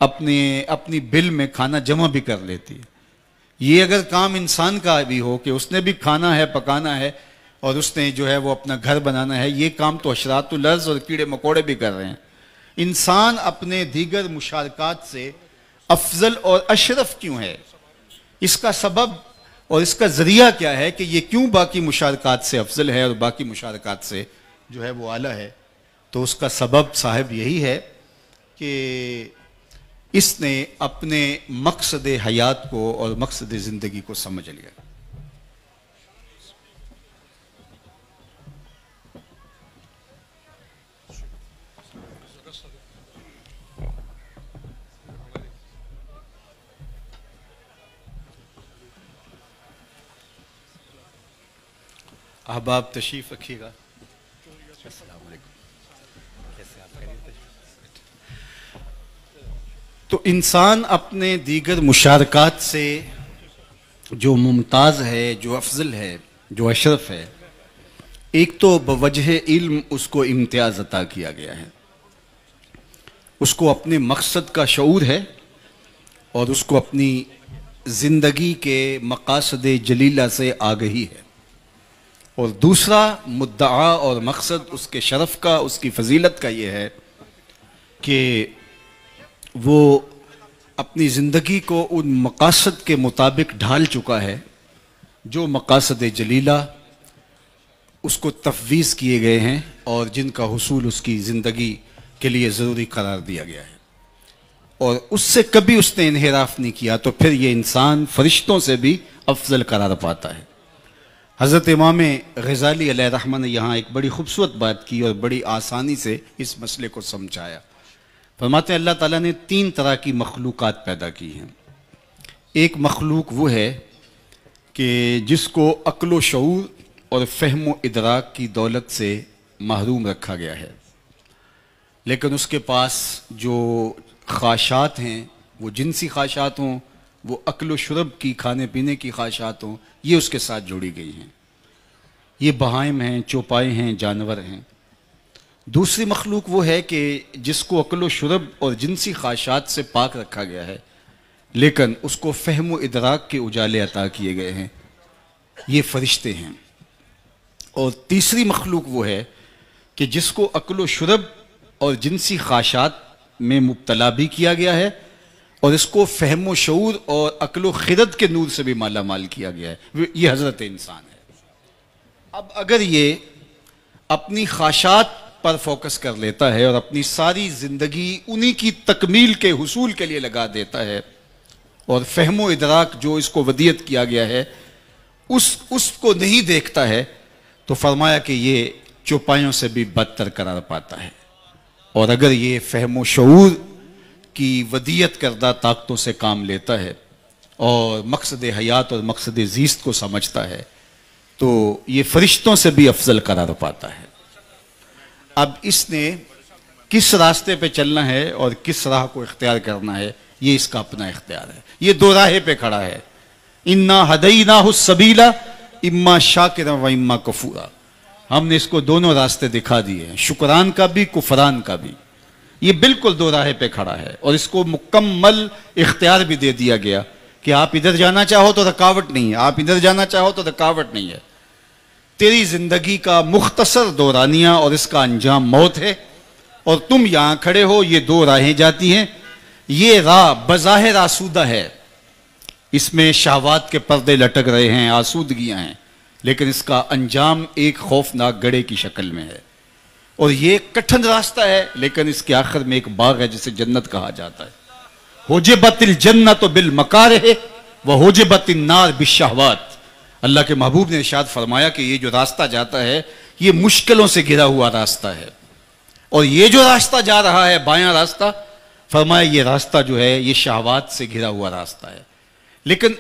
अपने अपनी बिल में खाना जमा भी कर लेती है ये अगर काम इंसान का भी हो कि उसने भी खाना है पकाना है और उसने जो है वो अपना घर बनाना है ये काम तो अशरात लर्ज और कीड़े मकोड़े भी कर रहे हैं इंसान अपने दीगर मुशारक से अफजल और अशरफ क्यों है इसका सबब और इसका ज़रिया क्या है कि ये क्यों बाकी मुशारकत से अफजल है और बाकी मुशारकत से जो है वो आला है तो उसका सबब साहब यही है कि इसने अपने मकसद हयात को और मकसद ज़िंदगी को समझ लिया अहबाब तशीफ रखिएगा तो इंसान अपने दीगर मुशारकत से जो मुमताज़ है जो अफजल है जो अशरफ है एक तो बवजह इल्म उसको इम्तियाज़ अता किया गया है उसको अपने मकसद का शूर है और उसको अपनी ज़िंदगी के मकासद जलीला से आगही है और दूसरा मुद्दा और मकसद उसके शरफ का उसकी फजीलत का ये है कि वो अपनी ज़िंदगी को उन मकासद के मुताबिक ढाल चुका है जो मकासद जलीला उसको तफवीज़ किए गए हैं और जिनका हसूल उसकी ज़िंदगी के लिए ज़रूरी करार दिया गया है और उससे कभी उसने इनहराफ नहीं किया तो फिर ये इंसान फरिश्तों से भी अफजल करार पाता है हज़रत इमाम गज़ाली रहमान ने यहाँ एक बड़ी खूबसूरत बात की और बड़ी आसानी से इस मसले को समझाया फरमाते अल्लाह ताला ने तीन तरह की मखलूक़ पैदा की हैं एक मखलूक वो है कि जिसको अक्ल शूर और फहम इदराक की दौलत से महरूम रखा गया है लेकिन उसके पास जो ख्वाशात हैं वो जिनसी ख्वाशात हों वो अक्ल शुरब की खाने पीने की ख्वाहिशात हों ये उसके साथ जुड़ी गई हैं ये बहाइम हैं चौपाए हैं जानवर हैं दूसरी मखलूक वो है कि जिसको अक्ल शुरब और जिनसी ख्वाहिशात से पाक रखा गया है लेकिन उसको फहम इदराक के उजाले अता किए गए हैं ये फरिश्ते हैं और तीसरी मखलूक वो है कि जिसको अक्ल शुरब और जिनसी ख्वाहिशात में मुबतला भी किया गया है और इसको फहम शूर और अकल खिदत के नूर से भी माला माल किया गया है ये हजरत इंसान है अब अगर ये अपनी ख्वाशात पर फोकस कर लेता है और अपनी सारी ज़िंदगी उन्हीं की तकमील के हसूल के लिए लगा देता है और फहम इदराक जो इसको वदियत किया गया है उस उसको नहीं देखता है तो फरमाया कि ये चौपाइयों से भी बदतर करार पाता है और अगर ये फहम शूर की वदियत करदा ताकतों से काम लेता है और मकसद हयात और मकसद जीस्त को समझता है तो ये फरिश्तों से भी अफजल करार पाता है अब इसने किस रास्ते पे चलना है और किस राह को इख्तियार करना है ये इसका अपना इख्तियार है ये दो राहे पे खड़ा है इन्ना हदई ना हो सबीला इम्मा शाकिर व इम्मा कफूरा हमने इसको दोनों रास्ते दिखा दिए हैं शुक्रान का भी कुफरान का भी ये बिल्कुल दो राहे पे खड़ा है और इसको मुकम्मल इख्तियार भी दे दिया गया कि आप इधर जाना चाहो तो रकावट नहीं है आप इधर जाना चाहो तो रकावट नहीं है तेरी जिंदगी का मुख्तसर दौरानिया और इसका अंजाम मौत है और तुम यहां खड़े हो ये दो राहें जाती हैं ये राह बज़ाहिर आसूदा है इसमें शाहवात के पर्दे लटक रहे हैं आसूदगियां हैं लेकिन इसका अंजाम एक खौफनाक गड़े की शक्ल में है और ये कठिन रास्ता है लेकिन इसके आखिर में एक बाग है जिसे जन्नत कहा जाता है होजे बतिल जन्नत बिल मकार है वह होजे बतिल नार बिशाहवात अल्लाह के महबूब ने इशाद फरमाया कि ये जो रास्ता जाता है ये मुश्किलों से घिरा हुआ रास्ता है और ये जो रास्ता जा रहा है बाया रास्ता फरमाया ये रास्ता जो है ये शाहवात से घिरा हुआ रास्ता है लेकिन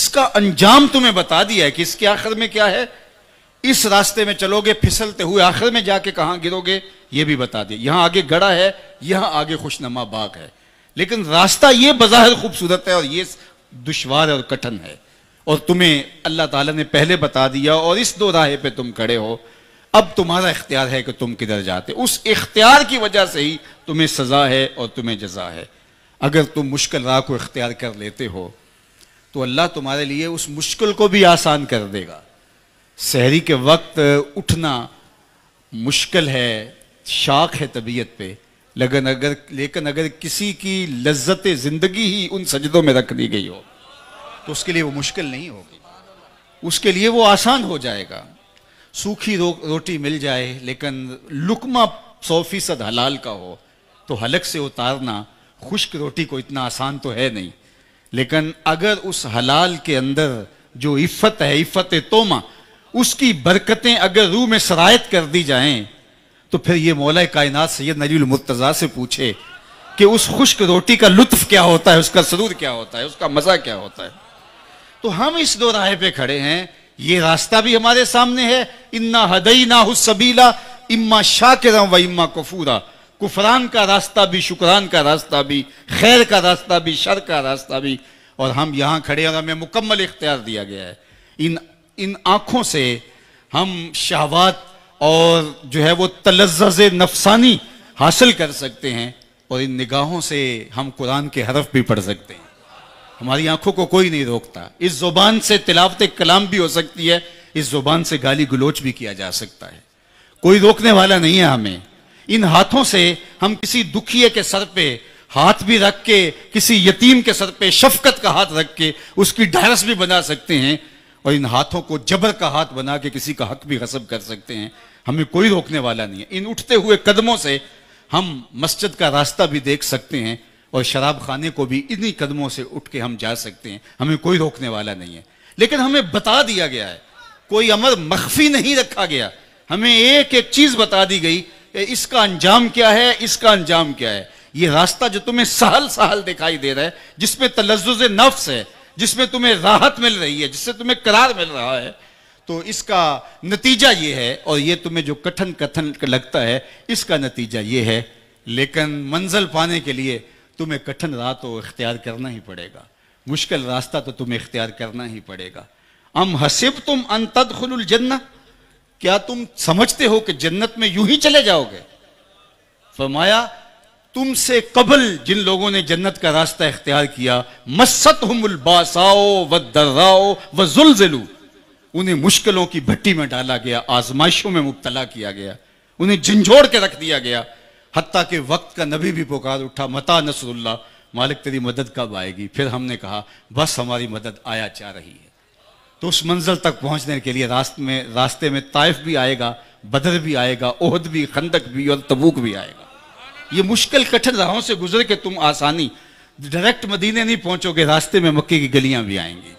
इसका अंजाम तुम्हें बता दिया है कि इसके आखिर में क्या है इस रास्ते में चलोगे फिसलते हुए आखिर में जाके कहां गिरोगे ये भी बता दे यहां आगे गड़ा है यहां आगे खुशनमा बाग है लेकिन रास्ता ये बाहर खूबसूरत है और ये दुशवार और कठिन है और तुम्हें अल्लाह ताला ने पहले बता दिया और इस दो राहे पे तुम खड़े हो अब तुम्हारा इख्तियार है कि तुम किधर जाते उस इख्तियार की वजह से ही तुम्हें सज़ा है और तुम्हें जजा है अगर तुम मुश्किल राह को इख्तियार कर लेते हो तो अल्लाह तुम्हारे लिए उस मुश्किल को भी आसान कर देगा सहरी के वक्त उठना मुश्किल है शाख है तबीयत पे लगन अगर लेकिन अगर किसी की लज्जत ज़िंदगी ही उन सजदों में रख दी गई हो तो उसके लिए वो मुश्किल नहीं होगी उसके लिए वो आसान हो जाएगा सूखी रो, रोटी मिल जाए लेकिन लुकमा सौ फीसद हलाल का हो तो हलक से उतारना खुश्क रोटी को इतना आसान तो है नहीं लेकिन अगर उस हलाल के अंदर जो इफ़त है इफ़त तोमा उसकी बरकतें अगर रूह में शरायत कर दी जाएं तो फिर ये मौला कायनात सैयद नजील मुर्तज़ा से पूछे कि उस खुश्क रोटी का लुत्फ क्या होता है उसका सरूर क्या होता है उसका मज़ा क्या होता है तो हम इस दो राय पे खड़े हैं ये रास्ता भी हमारे सामने है इन्ना हदई ना सबीला इम्मा शाकिर व इम्मा कफूरा कुफरान का रास्ता भी शुक्रान का रास्ता भी खैर का रास्ता भी शर का रास्ता भी और हम यहां खड़े और हमें मुकम्मल इख्तियार दिया गया है इन इन आंखों से हम शहवात और जो है वो तलज़ नफसानी हासिल कर सकते हैं और इन निगाहों से हम कुरान के हरफ भी पढ़ सकते हैं हमारी आंखों को कोई नहीं रोकता इस ज़ुबान से तिलावत कलाम भी हो सकती है इस ज़ुबान से गाली गलोच भी किया जा सकता है कोई रोकने वाला नहीं है हमें इन हाथों से हम किसी दुखिए के सर पे हाथ भी रख के किसी यतीम के सर पे शफकत का हाथ रख के उसकी ढारस भी बना सकते हैं और इन हाथों को जबर का हाथ बना के किसी का हक भी हसब कर सकते हैं हमें कोई रोकने वाला नहीं है इन उठते हुए कदमों से हम मस्जिद का रास्ता भी देख सकते हैं और शराब खाने को भी इन्हीं कदमों से उठ के हम जा सकते हैं हमें कोई रोकने वाला नहीं है लेकिन हमें बता दिया गया है कोई अमर मख्फी नहीं रखा गया हमें एक एक चीज बता दी गई इसका अंजाम क्या है इसका अंजाम क्या है ये रास्ता जो तुम्हें सहल सहल दिखाई दे रहा है जिसमें तलजुज नफ्स है जिसमें तुम्हें राहत मिल रही है जिससे तुम्हें करार मिल रहा है तो इसका नतीजा ये है और ये तुम्हें जो कठिन कथन लगता है इसका नतीजा ये है लेकिन मंजिल पाने के लिए तुम्हें कठिन राह तो इख्तियार करना ही पड़ेगा मुश्किल रास्ता तो तुम्हें इख्तियार करना ही पड़ेगा अम हसिब तुम अंतद खुल जन्ना क्या तुम समझते हो कि जन्नत में यूं ही चले जाओगे फरमाया तुमसे कबल जिन लोगों ने जन्नत का रास्ता इख्तियार किया मसत हमबासाओ व दर्राओ व जुलजलू उन्हें मुश्किलों की भट्टी में डाला गया आजमाइशों में मुबतला किया गया उन्हें झंझोड़ के रख दिया गया हती के वक्त का नबी भी पुकार उठा मता नसरुल्ला मालिक तेरी मदद कब आएगी फिर हमने कहा बस हमारी मदद आया जा रही है तो उस मंजिल तक पहुंचने के लिए रास्ते में रास्ते में ताइफ भी आएगा बदर भी आएगा ओहद भी खंदक भी और तबूक भी आएगा ये मुश्किल कठिन राहों से गुजर के तुम आसानी डायरेक्ट मदीने नहीं पहुंचोगे रास्ते में मक्के की गलियां भी आएंगी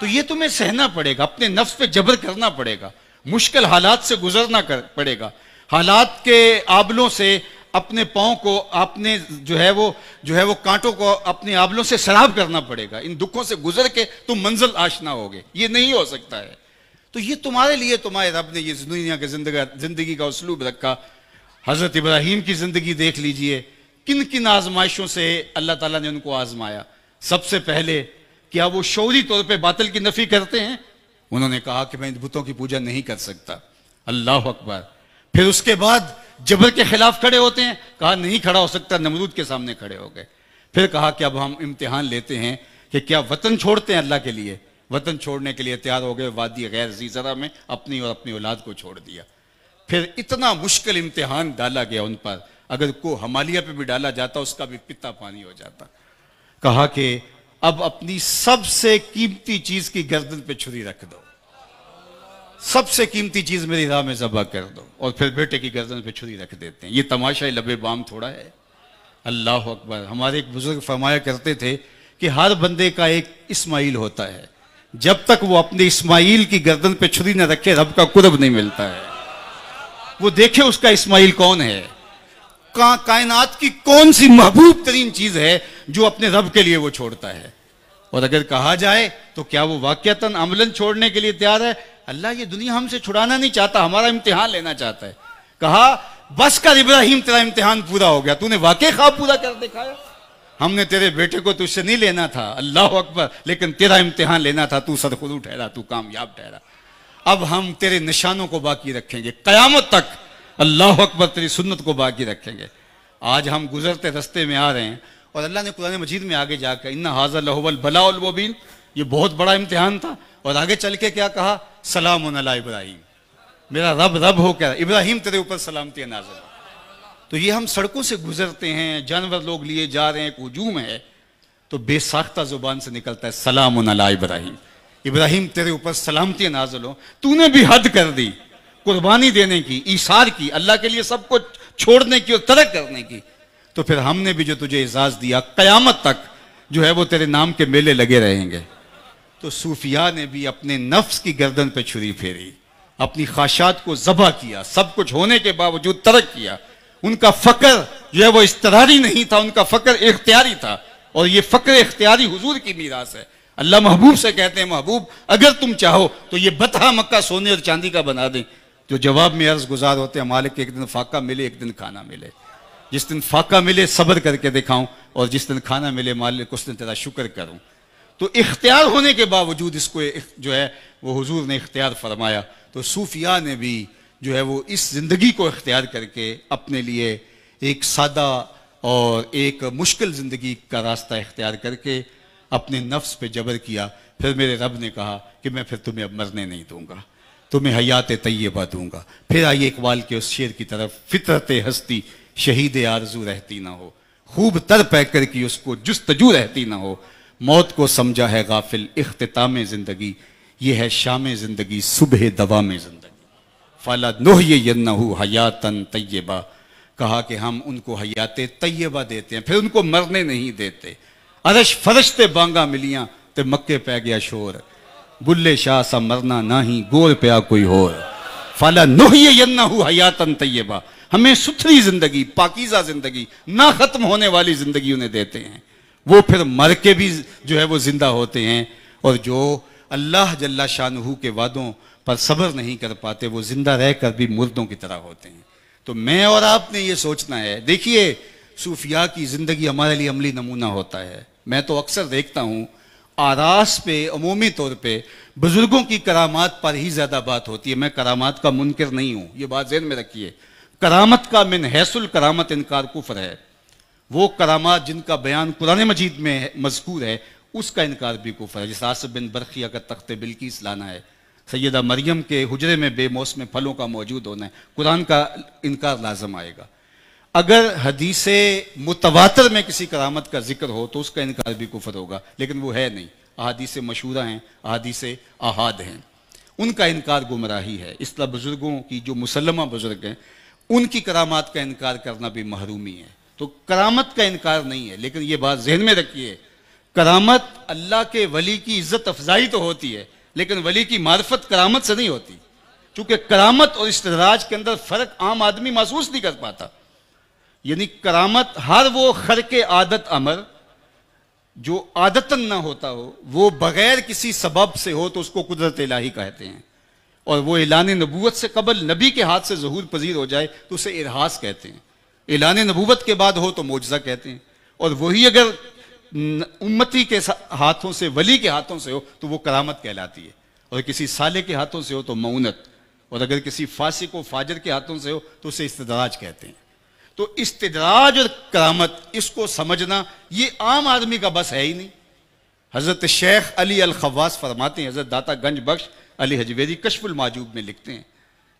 तो ये तुम्हें सहना पड़ेगा अपने नफ्स पे जबर करना पड़ेगा मुश्किल हालात से गुजरना कर पड़ेगा हालात के आबलों से अपने पाँव को अपने जो है वो जो है वो कांटों को अपने आबलों से शराब करना पड़ेगा इन दुखों से गुजर के तुम मंजिल आशना होगे ये नहीं हो सकता है तो ये तुम्हारे लिए तुम्हारे रब ने ये दुनिया के जिंदगी का उसलूब रखा हज़रत इब्राहिम की ज़िंदगी देख लीजिए किन किन आजमाइशों से अल्लाह ताला ने उनको आजमाया सबसे पहले क्या वो शौरी तौर पे बातल की नफ़ी करते हैं उन्होंने कहा कि मैं इन भुतों की पूजा नहीं कर सकता अल्लाह अकबर फिर उसके बाद जबर के खिलाफ खड़े होते हैं कहा नहीं खड़ा हो सकता नमरूद के सामने खड़े हो गए फिर कहा कि अब हम इम्तिहान लेते हैं कि क्या वतन छोड़ते हैं अल्लाह के लिए वतन छोड़ने के लिए तैयार हो गए वादी गैर जीजरा में अपनी और अपनी औलाद को छोड़ दिया फिर इतना मुश्किल इम्तिहान डाला गया उन पर अगर को हमालिया पे भी डाला जाता उसका भी पिता पानी हो जाता कहा कि अब अपनी सबसे कीमती चीज की गर्दन पे छुरी रख दो सबसे कीमती चीज मेरी राह में जबा कर दो और फिर बेटे की गर्दन पे छुरी रख देते हैं ये तमाशा लबे बाम थोड़ा है अल्लाह अकबर हमारे एक बुजुर्ग फरमाया करते थे कि हर बंदे का एक इस्माइल होता है जब तक वो अपने इस्माइल की गर्दन पे छुरी न रखे रब का कुरब नहीं मिलता है वो देखे उसका इस्माइल कौन है का, कायनात की कौन सी महबूब तरीन चीज है जो अपने रब के लिए वो छोड़ता है और अगर कहा जाए तो क्या वो वाक्यतन अमलन छोड़ने के लिए तैयार है अल्लाह ये दुनिया हमसे छुड़ाना नहीं चाहता हमारा इम्तिहान लेना चाहता है कहा बस कर इब्राहिम तेरा इम्तिहान पूरा हो गया तूने वाकई खाब पूरा कर दिखाया हमने तेरे बेटे को तुझसे नहीं लेना था अल्लाह अकबर लेकिन तेरा इम्तिहान लेना था तू सदखुदू ठहरा तू कामयाब ठहरा अब हम तेरे निशानों को बाकी रखेंगे कयामत तक अल्लाह अकबर तेरी सुन्नत को बाकी रखेंगे आज हम गुजरते रस्ते में आ रहे हैं और अल्लाह ने कुरान मजीद में आगे जाकर इन्ना हाजर लहबल भलाबीन ये बहुत बड़ा इम्तहान था और आगे चल के क्या कहा सलाम इब्राहिम मेरा रब रब हो क्या इब्राहिम तेरे ऊपर सलामती नाजर तो ये हम सड़कों से गुजरते हैं जानवर लोग लिए जा रहे हैं एक हजूम है तो बेसाख्ता जुबान से निकलता है सलाम इब्राहिम इब्राहिम तेरे ऊपर सलामती नाजल हो तूने भी हद कर दी कुर्बानी देने की ईशार की अल्लाह के लिए सब कुछ छोड़ने की और तरक करने की तो फिर हमने भी जो तुझे एजाज़ दिया कयामत तक जो है वो तेरे नाम के मेले लगे रहेंगे तो सूफिया ने भी अपने नफ्स की गर्दन पर छुरी फेरी अपनी ख्वाशात को जबा किया सब कुछ होने के बावजूद तरक किया उनका फकर जो है वो इस्तरारी नहीं था उनका फकर इख्तियारी था और ये फकर इख्तियारी हुजूर की मीरास है अल्लाह महबूब से कहते हैं महबूब अगर तुम चाहो तो ये बतहा मक्का सोने और चांदी का बना दें जो जवाब में अर्ज गुजार होते हैं मालिक एक दिन फाका मिले एक दिन खाना मिले जिस दिन फाका मिले सब्र करके दिखाऊं और जिस दिन खाना मिले मालिक उस दिन तेरा शुक्र करूं तो इख्तियार होने के बावजूद इसको जो है वो हुजूर ने इख्तियार फरमाया तो सूफिया ने भी जो है वो इस ज़िंदगी को इख्तियार करके अपने लिए एक सादा और एक मुश्किल ज़िंदगी का रास्ता इख्तियार करके अपने नफ्स पे जबर किया फिर मेरे रब ने कहा कि मैं फिर तुम्हें अब मरने नहीं दूंगा तुम्हें हयात तय्यबा दूंगा फिर आइए इकबाल के उस शेर की तरफ फितरत हस्ती शहीद आरजू रहती ना हो खूब तर कर की उसको जस्तजू रहती ना हो मौत को समझा है गाफिल अख्ताम ज़िंदगी ये है शाम ज़िंदगी सुबह दवा में ज़िंदगी फ़ला नोह यन्ना हयातन तय्यबा कहा कि हम उनको हयात तय्यबा देते हैं फिर उनको मरने नहीं देते अरश फरश ते बांगा मिलियां ते मक्के पै गया शोर बुल्ले शाह सा मरना नाही गोर प्या कोई होर यन्ना हु हयातन तय्यबा हमें सुथरी जिंदगी पाकिजा जिंदगी ना खत्म होने वाली जिंदगी उन्हें देते हैं वो फिर मर के भी जो है वो जिंदा होते हैं और जो अल्लाह जल्ला शाहू के वादों पर सब्र नहीं कर पाते वो जिंदा रह कर भी मुर्दों की तरह होते हैं तो मैं और आपने ये सोचना है देखिए सूफिया की ज़िंदगी हमारे लिए अमली नमूना होता है मैं तो अक्सर देखता हूँ आरास पे अमूमी तौर पे बुज़ुर्गों की करामात पर ही ज़्यादा बात होती है मैं करामात का मुनकर नहीं हूँ ये बात जहन में रखिए करामत का मिन हैसुल करामत इनकार कुफर है वो करामात जिनका बयान कुरान मजीद में मजकूर है उसका इनकार भी कुफर है जिस आसफ बिन बरखिया का तख्त बिल्किस लाना है सैदा मरियम के हजरे में बेमौसम फलों का मौजूद होना है कुरान का इनकार लाजम आएगा अगर हदीस मुतवातर में किसी करामत का जिक्र हो तो उसका इनकार भी कुफर होगा लेकिन वो है नहीं अहादीस मशहूरा हैं अहादीस अहाद हैं उनका इनकार गुमराही है इस तरह बुज़ुर्गों की जो मुसलमा बुज़ुर्ग हैं उनकी करामात का इनकार करना भी महरूमी है तो करामत का इनकार नहीं है लेकिन ये बात जहन में रखिए करामत अल्लाह के वली की इज्जत अफजाई तो होती है लेकिन वली की मार्फत करामत से नहीं होती क्योंकि करामत और इस्तराज के अंदर फ़र्क आम आदमी महसूस नहीं कर पाता यानी करामत हर वो खर के आदत अमर जो आदतन ना होता हो वो बगैर किसी सबब से हो तो उसको कुदरत इलाही कहते हैं और वो एलान नबूत से कबल नबी के हाथ से जहूर पजीर हो जाए तो उसे इरहास कहते हैं एलान नबूत के बाद हो तो मोजा कहते हैं और वही अगर उम्मती के हाथों से वली के हाथों से हो तो वो करामत कहलाती है और किसी साले के हाथों से हो तो मऊनत और अगर किसी फासिक व फाजर के हाथों से हो तो उसे इस्तराज कहते हैं तो इस्तदराज और करामत इसको समझना ये आम आदमी का बस है ही नहीं हज़रत शेख अली अल खवास फरमाते हैं हज़रत दाता गंज बख्श अली हजवेरी कशफुल माजूब में लिखते हैं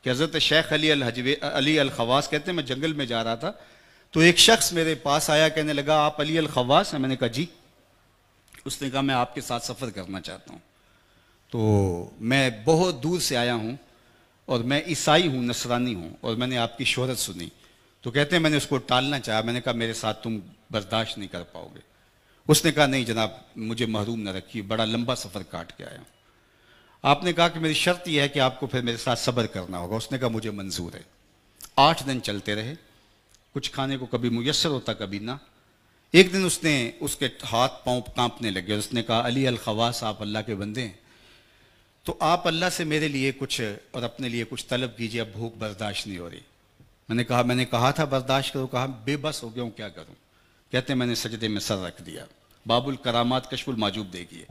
कि हज़रत शेख अली अल हजवे अली अल खवास कहते हैं मैं जंगल में जा रहा था तो एक शख्स मेरे पास आया कहने लगा आप अली अल खवास हैं मैंने कहा जी उसने कहा मैं आपके साथ सफ़र करना चाहता हूँ तो मैं बहुत दूर से आया हूँ और मैं ईसाई हूँ नसरानी हूँ और मैंने आपकी शहरत सुनी तो कहते हैं मैंने उसको टालना चाहा मैंने कहा मेरे साथ तुम बर्दाश्त नहीं कर पाओगे उसने कहा नहीं जनाब मुझे महरूम न रखिए बड़ा लंबा सफ़र काट के आया आपने कहा कि मेरी शर्त यह है कि आपको फिर मेरे साथ सब्र करना होगा उसने कहा मुझे मंजूर है आठ दिन चलते रहे कुछ खाने को कभी मुयसर होता कभी ना एक दिन उसने उसके हाथ पाँव कांपने लगे और उसने कहा अली अलखवास आप अल्लाह के बंदे हैं तो आप अल्लाह से मेरे लिए कुछ और अपने लिए कुछ तलब कीजिए अब भूख बर्दाश्त नहीं हो रही मैंने कहा मैंने कहा था बर्दाश्त करो कहा बेबस हो गया हूँ क्या करूँ कहते मैंने सजदे में सर रख दिया बाबुल करामात कशफुल माजूब देगी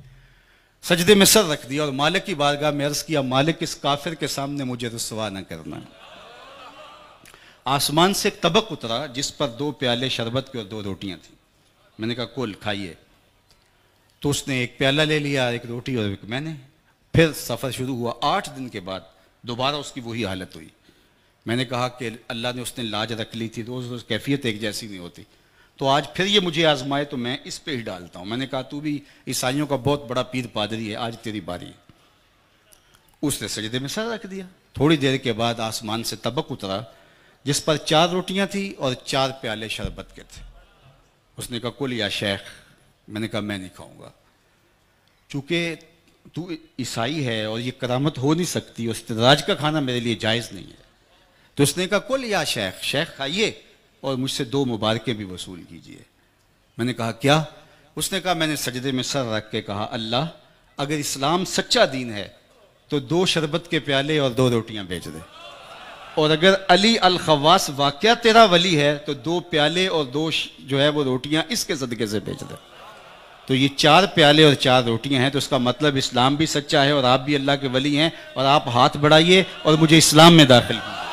सजदे में सर रख दिया और मालिक की बारगाह में अर्ज किया मालिक इस काफिर के सामने मुझे रसवा न करना आसमान से एक तबक उतरा जिस पर दो प्याले शरबत के और दो रोटियां थी मैंने कहा कुल खाइए तो उसने एक प्याला ले लिया एक रोटी और एक मैंने फिर सफ़र शुरू हुआ आठ दिन के बाद दोबारा उसकी वही हालत हुई मैंने कहा कि अल्लाह ने उसने लाज रख ली थी तो उस कैफियत एक जैसी नहीं होती तो आज फिर ये मुझे आजमाए तो मैं इस पे ही डालता हूँ मैंने कहा तू भी ईसाइयों का बहुत बड़ा पीर पादरी है आज तेरी बारी उसने सजदे में सर रख दिया थोड़ी देर के बाद आसमान से तबक उतरा जिस पर चार रोटियां थी और चार प्याले शरबत के थे उसने कहा कुल या शेख मैंने कहा मैं नहीं खाऊंगा चूँकि तू ईसाई है और ये करामत हो नहीं सकती उस का खाना मेरे लिए जायज़ नहीं है तो उसने कहा कुल या शेख शेख खाइए और मुझसे दो मुबारकें भी वसूल कीजिए मैंने कहा क्या उसने कहा मैंने सजदे में सर रख के कहा अल्लाह अगर इस्लाम सच्चा दीन है तो दो शरबत के प्याले और दो रोटियां बेच दे और अगर अली अल खवास वाक़ तेरा वली है तो दो प्याले और दो जो है वो रोटियां इसके सदक़े से बेच दे तो ये चार प्याले और चार रोटियां हैं तो उसका मतलब इस्लाम भी सच्चा है और आप भी अल्लाह के वली हैं और आप हाथ बढ़ाइए और मुझे इस्लाम में दाखिल कीजिए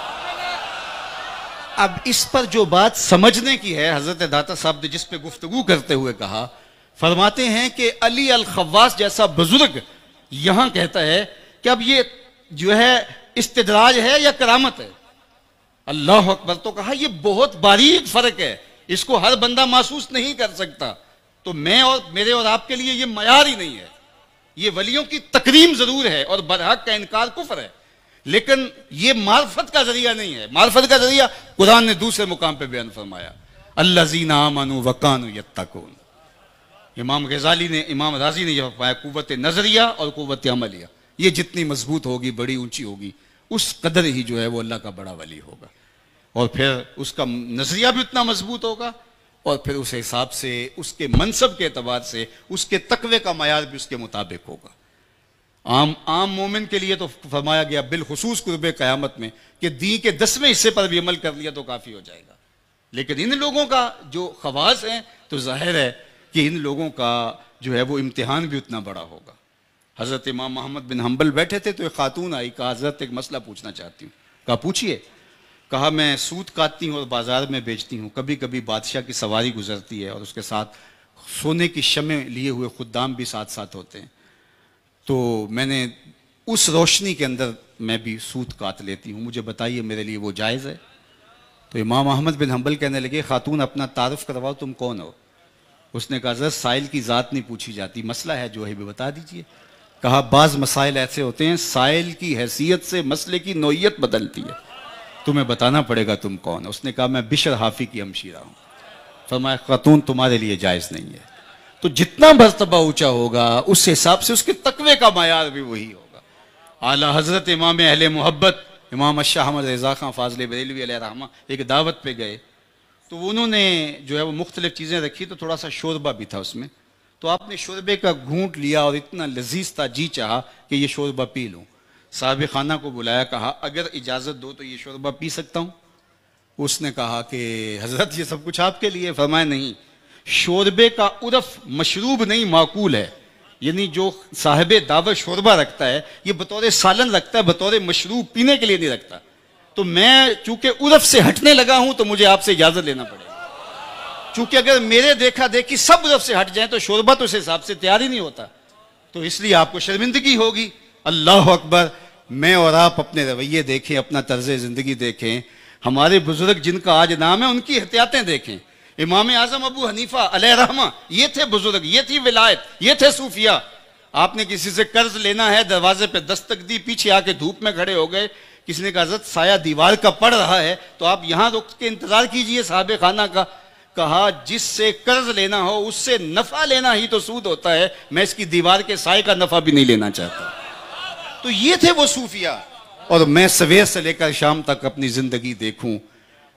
अब इस पर जो बात समझने की है हजरत दाता साहब ने जिस पे गुफ्तगु करते हुए कहा फरमाते हैं कि अली अल खवास जैसा बुजुर्ग यहां कहता है कि अब ये जो है इस्तदराज है या करामत है अल्लाह अकबर तो कहा यह बहुत बारीक फर्क है इसको हर बंदा महसूस नहीं कर सकता तो मैं और मेरे और आपके लिए यह मैार ही नहीं है ये वलियों की तकरीम जरूर है और बरहक का इनकार कुफर है लेकिन ये मार्फत का जरिया नहीं है मार्फत का जरिया कुरान ने दूसरे मुकाम पर बयान फरमाया अल्लाजीना मनु वकानु यत्ताकून इमाम गजाली ने इमाम राजी ने यह पाया कुत नजरिया और कुत अमलिया ये जितनी मजबूत होगी बड़ी ऊंची होगी उस कदर ही जो है वो अल्लाह का बड़ा वली होगा और फिर उसका नजरिया भी उतना मजबूत होगा और फिर उस हिसाब से उसके मनसब के अतबार से उसके तकवे का मैार भी उसके मुताबिक होगा आम आम मोमिन के लिए तो फरमाया गया बिलखसूस कुरब क़्यामत में कि दी के दसवें हिस्से पर भी अमल कर लिया तो काफ़ी हो जाएगा लेकिन इन लोगों का जो खवास हैं तो जाहिर है कि इन लोगों का जो है वो इम्तहान भी उतना बड़ा होगा हज़रत इमाम मोहम्मद बिन हम्बल बैठे थे तो एक ख़ातून आई कहा हज़रत एक मसला पूछना चाहती हूँ कहा पूछिए कहा मैं सूत काटती हूँ और बाज़ार में बेचती हूँ कभी कभी बादशाह की सवारी गुजरती है और उसके साथ सोने की शमें लिए हुए खुदाम भी साथ साथ होते हैं तो मैंने उस रोशनी के अंदर मैं भी सूत काट लेती हूँ मुझे बताइए मेरे लिए वो जायज़ है तो इमाम अहमद बिन हम्बल कहने लगे खातून अपना तारफ़ करवाओ तुम कौन हो उसने कहा जर साइल की ज़ात नहीं पूछी जाती मसला है जो है भी बता दीजिए कहा बाज़ मसाइल ऐसे होते हैं साइल की हैसियत से मसले की नोयत बदलती है तुम्हें बताना पड़ेगा तुम कौन उसने कहा मैं बिशर हाफ़ी की हमशीरा हूँ फरमाया खातून तुम्हारे लिए जायज़ नहीं है तो जितना मरतबा ऊंचा होगा उस हिसाब से उसके तकवे का मैार भी वही होगा आला हजरत इमाम अहले मोहब्बत इमाम अशाह अहमद रजा खां फाजल बरेलवी रहमा एक दावत पे गए तो उन्होंने जो है वो मुख्तलिफ चीज़ें रखी तो थोड़ा सा शोरबा भी था उसमें तो आपने शोरबे का घूंट लिया और इतना लजीज था जी चाह कि यह शोरबा पी लूँ साहब खाना को बुलाया कहा अगर इजाज़त दो तो ये शोरबा पी सकता हूँ उसने कहा कि हजरत ये सब कुछ आपके लिए फरमाए नहीं शोरबे का उर्फ मशरूब नहीं माकूल है यानी जो साहब दावत शोरबा रखता है ये बतौर सालन रखता है बतौर मशरूब पीने के लिए नहीं रखता तो मैं चूंकि उर्फ से हटने लगा हूं तो मुझे आपसे इजाजत लेना पड़ेगा चूंकि अगर मेरे देखा देखी सब उर्फ से हट जाए तो शोरबा तो उस हिसाब से तैयार ही नहीं होता तो इसलिए आपको शर्मिंदगी होगी अल्लाह अकबर मैं और आप अपने रवैये देखें अपना तर्ज ज़िंदगी देखें हमारे बुजुर्ग जिनका आज नाम है उनकी एहतियातें देखें इमाम आजम अबू हनीफा अलहमा ये थे बुजुर्ग ये थी विलायत ये थे सूफिया आपने किसी से कर्ज लेना है दरवाजे पे दस्तक दी पीछे आके धूप में खड़े हो गए किसी ने कहा साया दीवार का पड़ रहा है तो आप यहां रुक के इंतजार कीजिए साहब खाना का कहा जिससे कर्ज लेना हो उससे नफा लेना ही तो सूद होता है मैं इसकी दीवार के साय का नफा भी नहीं लेना चाहता तो ये थे वो सूफिया और मैं सवेर से लेकर शाम तक अपनी जिंदगी देखूं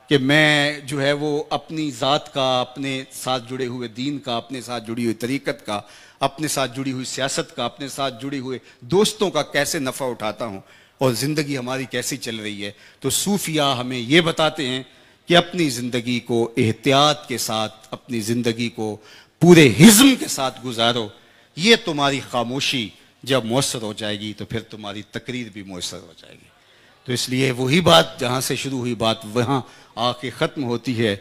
कि मैं जो है वो अपनी ज़ात का अपने साथ जुड़े हुए दीन का अपने साथ जुड़ी हुई तरीक़त का अपने साथ जुड़ी हुई सियासत का अपने साथ जुड़े हुए दोस्तों का कैसे नफ़ा उठाता हूँ और ज़िंदगी हमारी कैसी चल रही है तो सूफिया हमें ये बताते हैं कि अपनी ज़िंदगी को एहतियात के साथ अपनी ज़िंदगी को पूरे हिज्म के साथ गुजारो ये तुम्हारी खामोशी जब मौसर हो जाएगी तो फिर तुम्हारी तकरीर भी मौसर हो जाएगी तो इसलिए वही बात जहाँ से शुरू हुई बात वहाँ आके ख़त्म होती है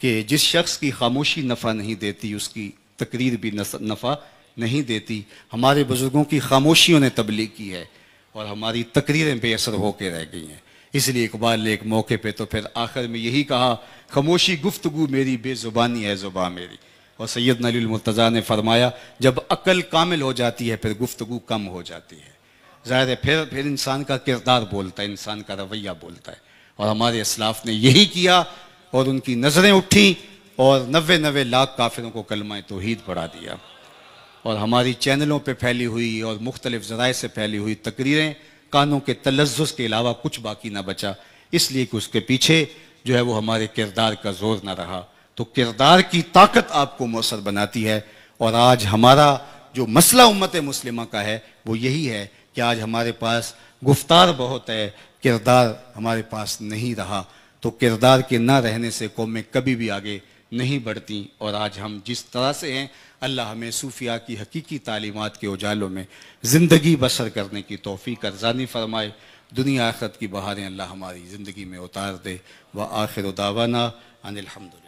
कि जिस शख्स की खामोशी नफ़ा नहीं देती उसकी तकरीर भी नफ़ा नहीं देती हमारे बुज़ुर्गों की खामोशियों ने तबलीग की है और हमारी तकरीरें बेअसर होकर रह गई हैं इसलिए इकबाल ने एक मौके पे तो फिर आखिर में यही कहा खामोशी गुफ्तगु मेरी बेज़ुबानी है ज़ुबा मेरी और सैयद नलीमतज़ा ने फरमाया जब अक्ल कामिल हो जाती है फिर गुफ्तगु कम हो जाती है ज़ाहिर है फिर फिर इंसान का किरदार बोलता है इंसान का रवैया बोलता है और हमारे असलाफ ने यही किया और उनकी नज़रें उठी और नबे नबे लाख काफिरों को कलमा तोहद पढ़ा दिया और हमारी चैनलों पर फैली हुई और मुख्तलिफ ज़राए से फैली हुई तकरीरें कानों के तलज़ के अलावा कुछ बाकी ना बचा इसलिए कि उसके पीछे जो है वो हमारे किरदार का जोर ना रहा तो किरदार की ताकत आपको मौसर बनाती है और आज हमारा जो मसला उम्मत मुस्लिमा का है वो यही है कि आज हमारे पास गुफ्तार बहुत है किरदार हमारे पास नहीं रहा तो किरदार के ना रहने से कौमें कभी भी आगे नहीं बढ़ती और आज हम जिस तरह से हैं अल्लाह हमें सूफिया की हकीकी तालीमत के उजालों में ज़िंदगी बसर करने की तोफ़ी करजानी फरमाए दुनिया आखरत की बहारें अल्लाह हमारी ज़िंदगी में उतार दे व आखिर उदावाना अनिलहमदिल्ला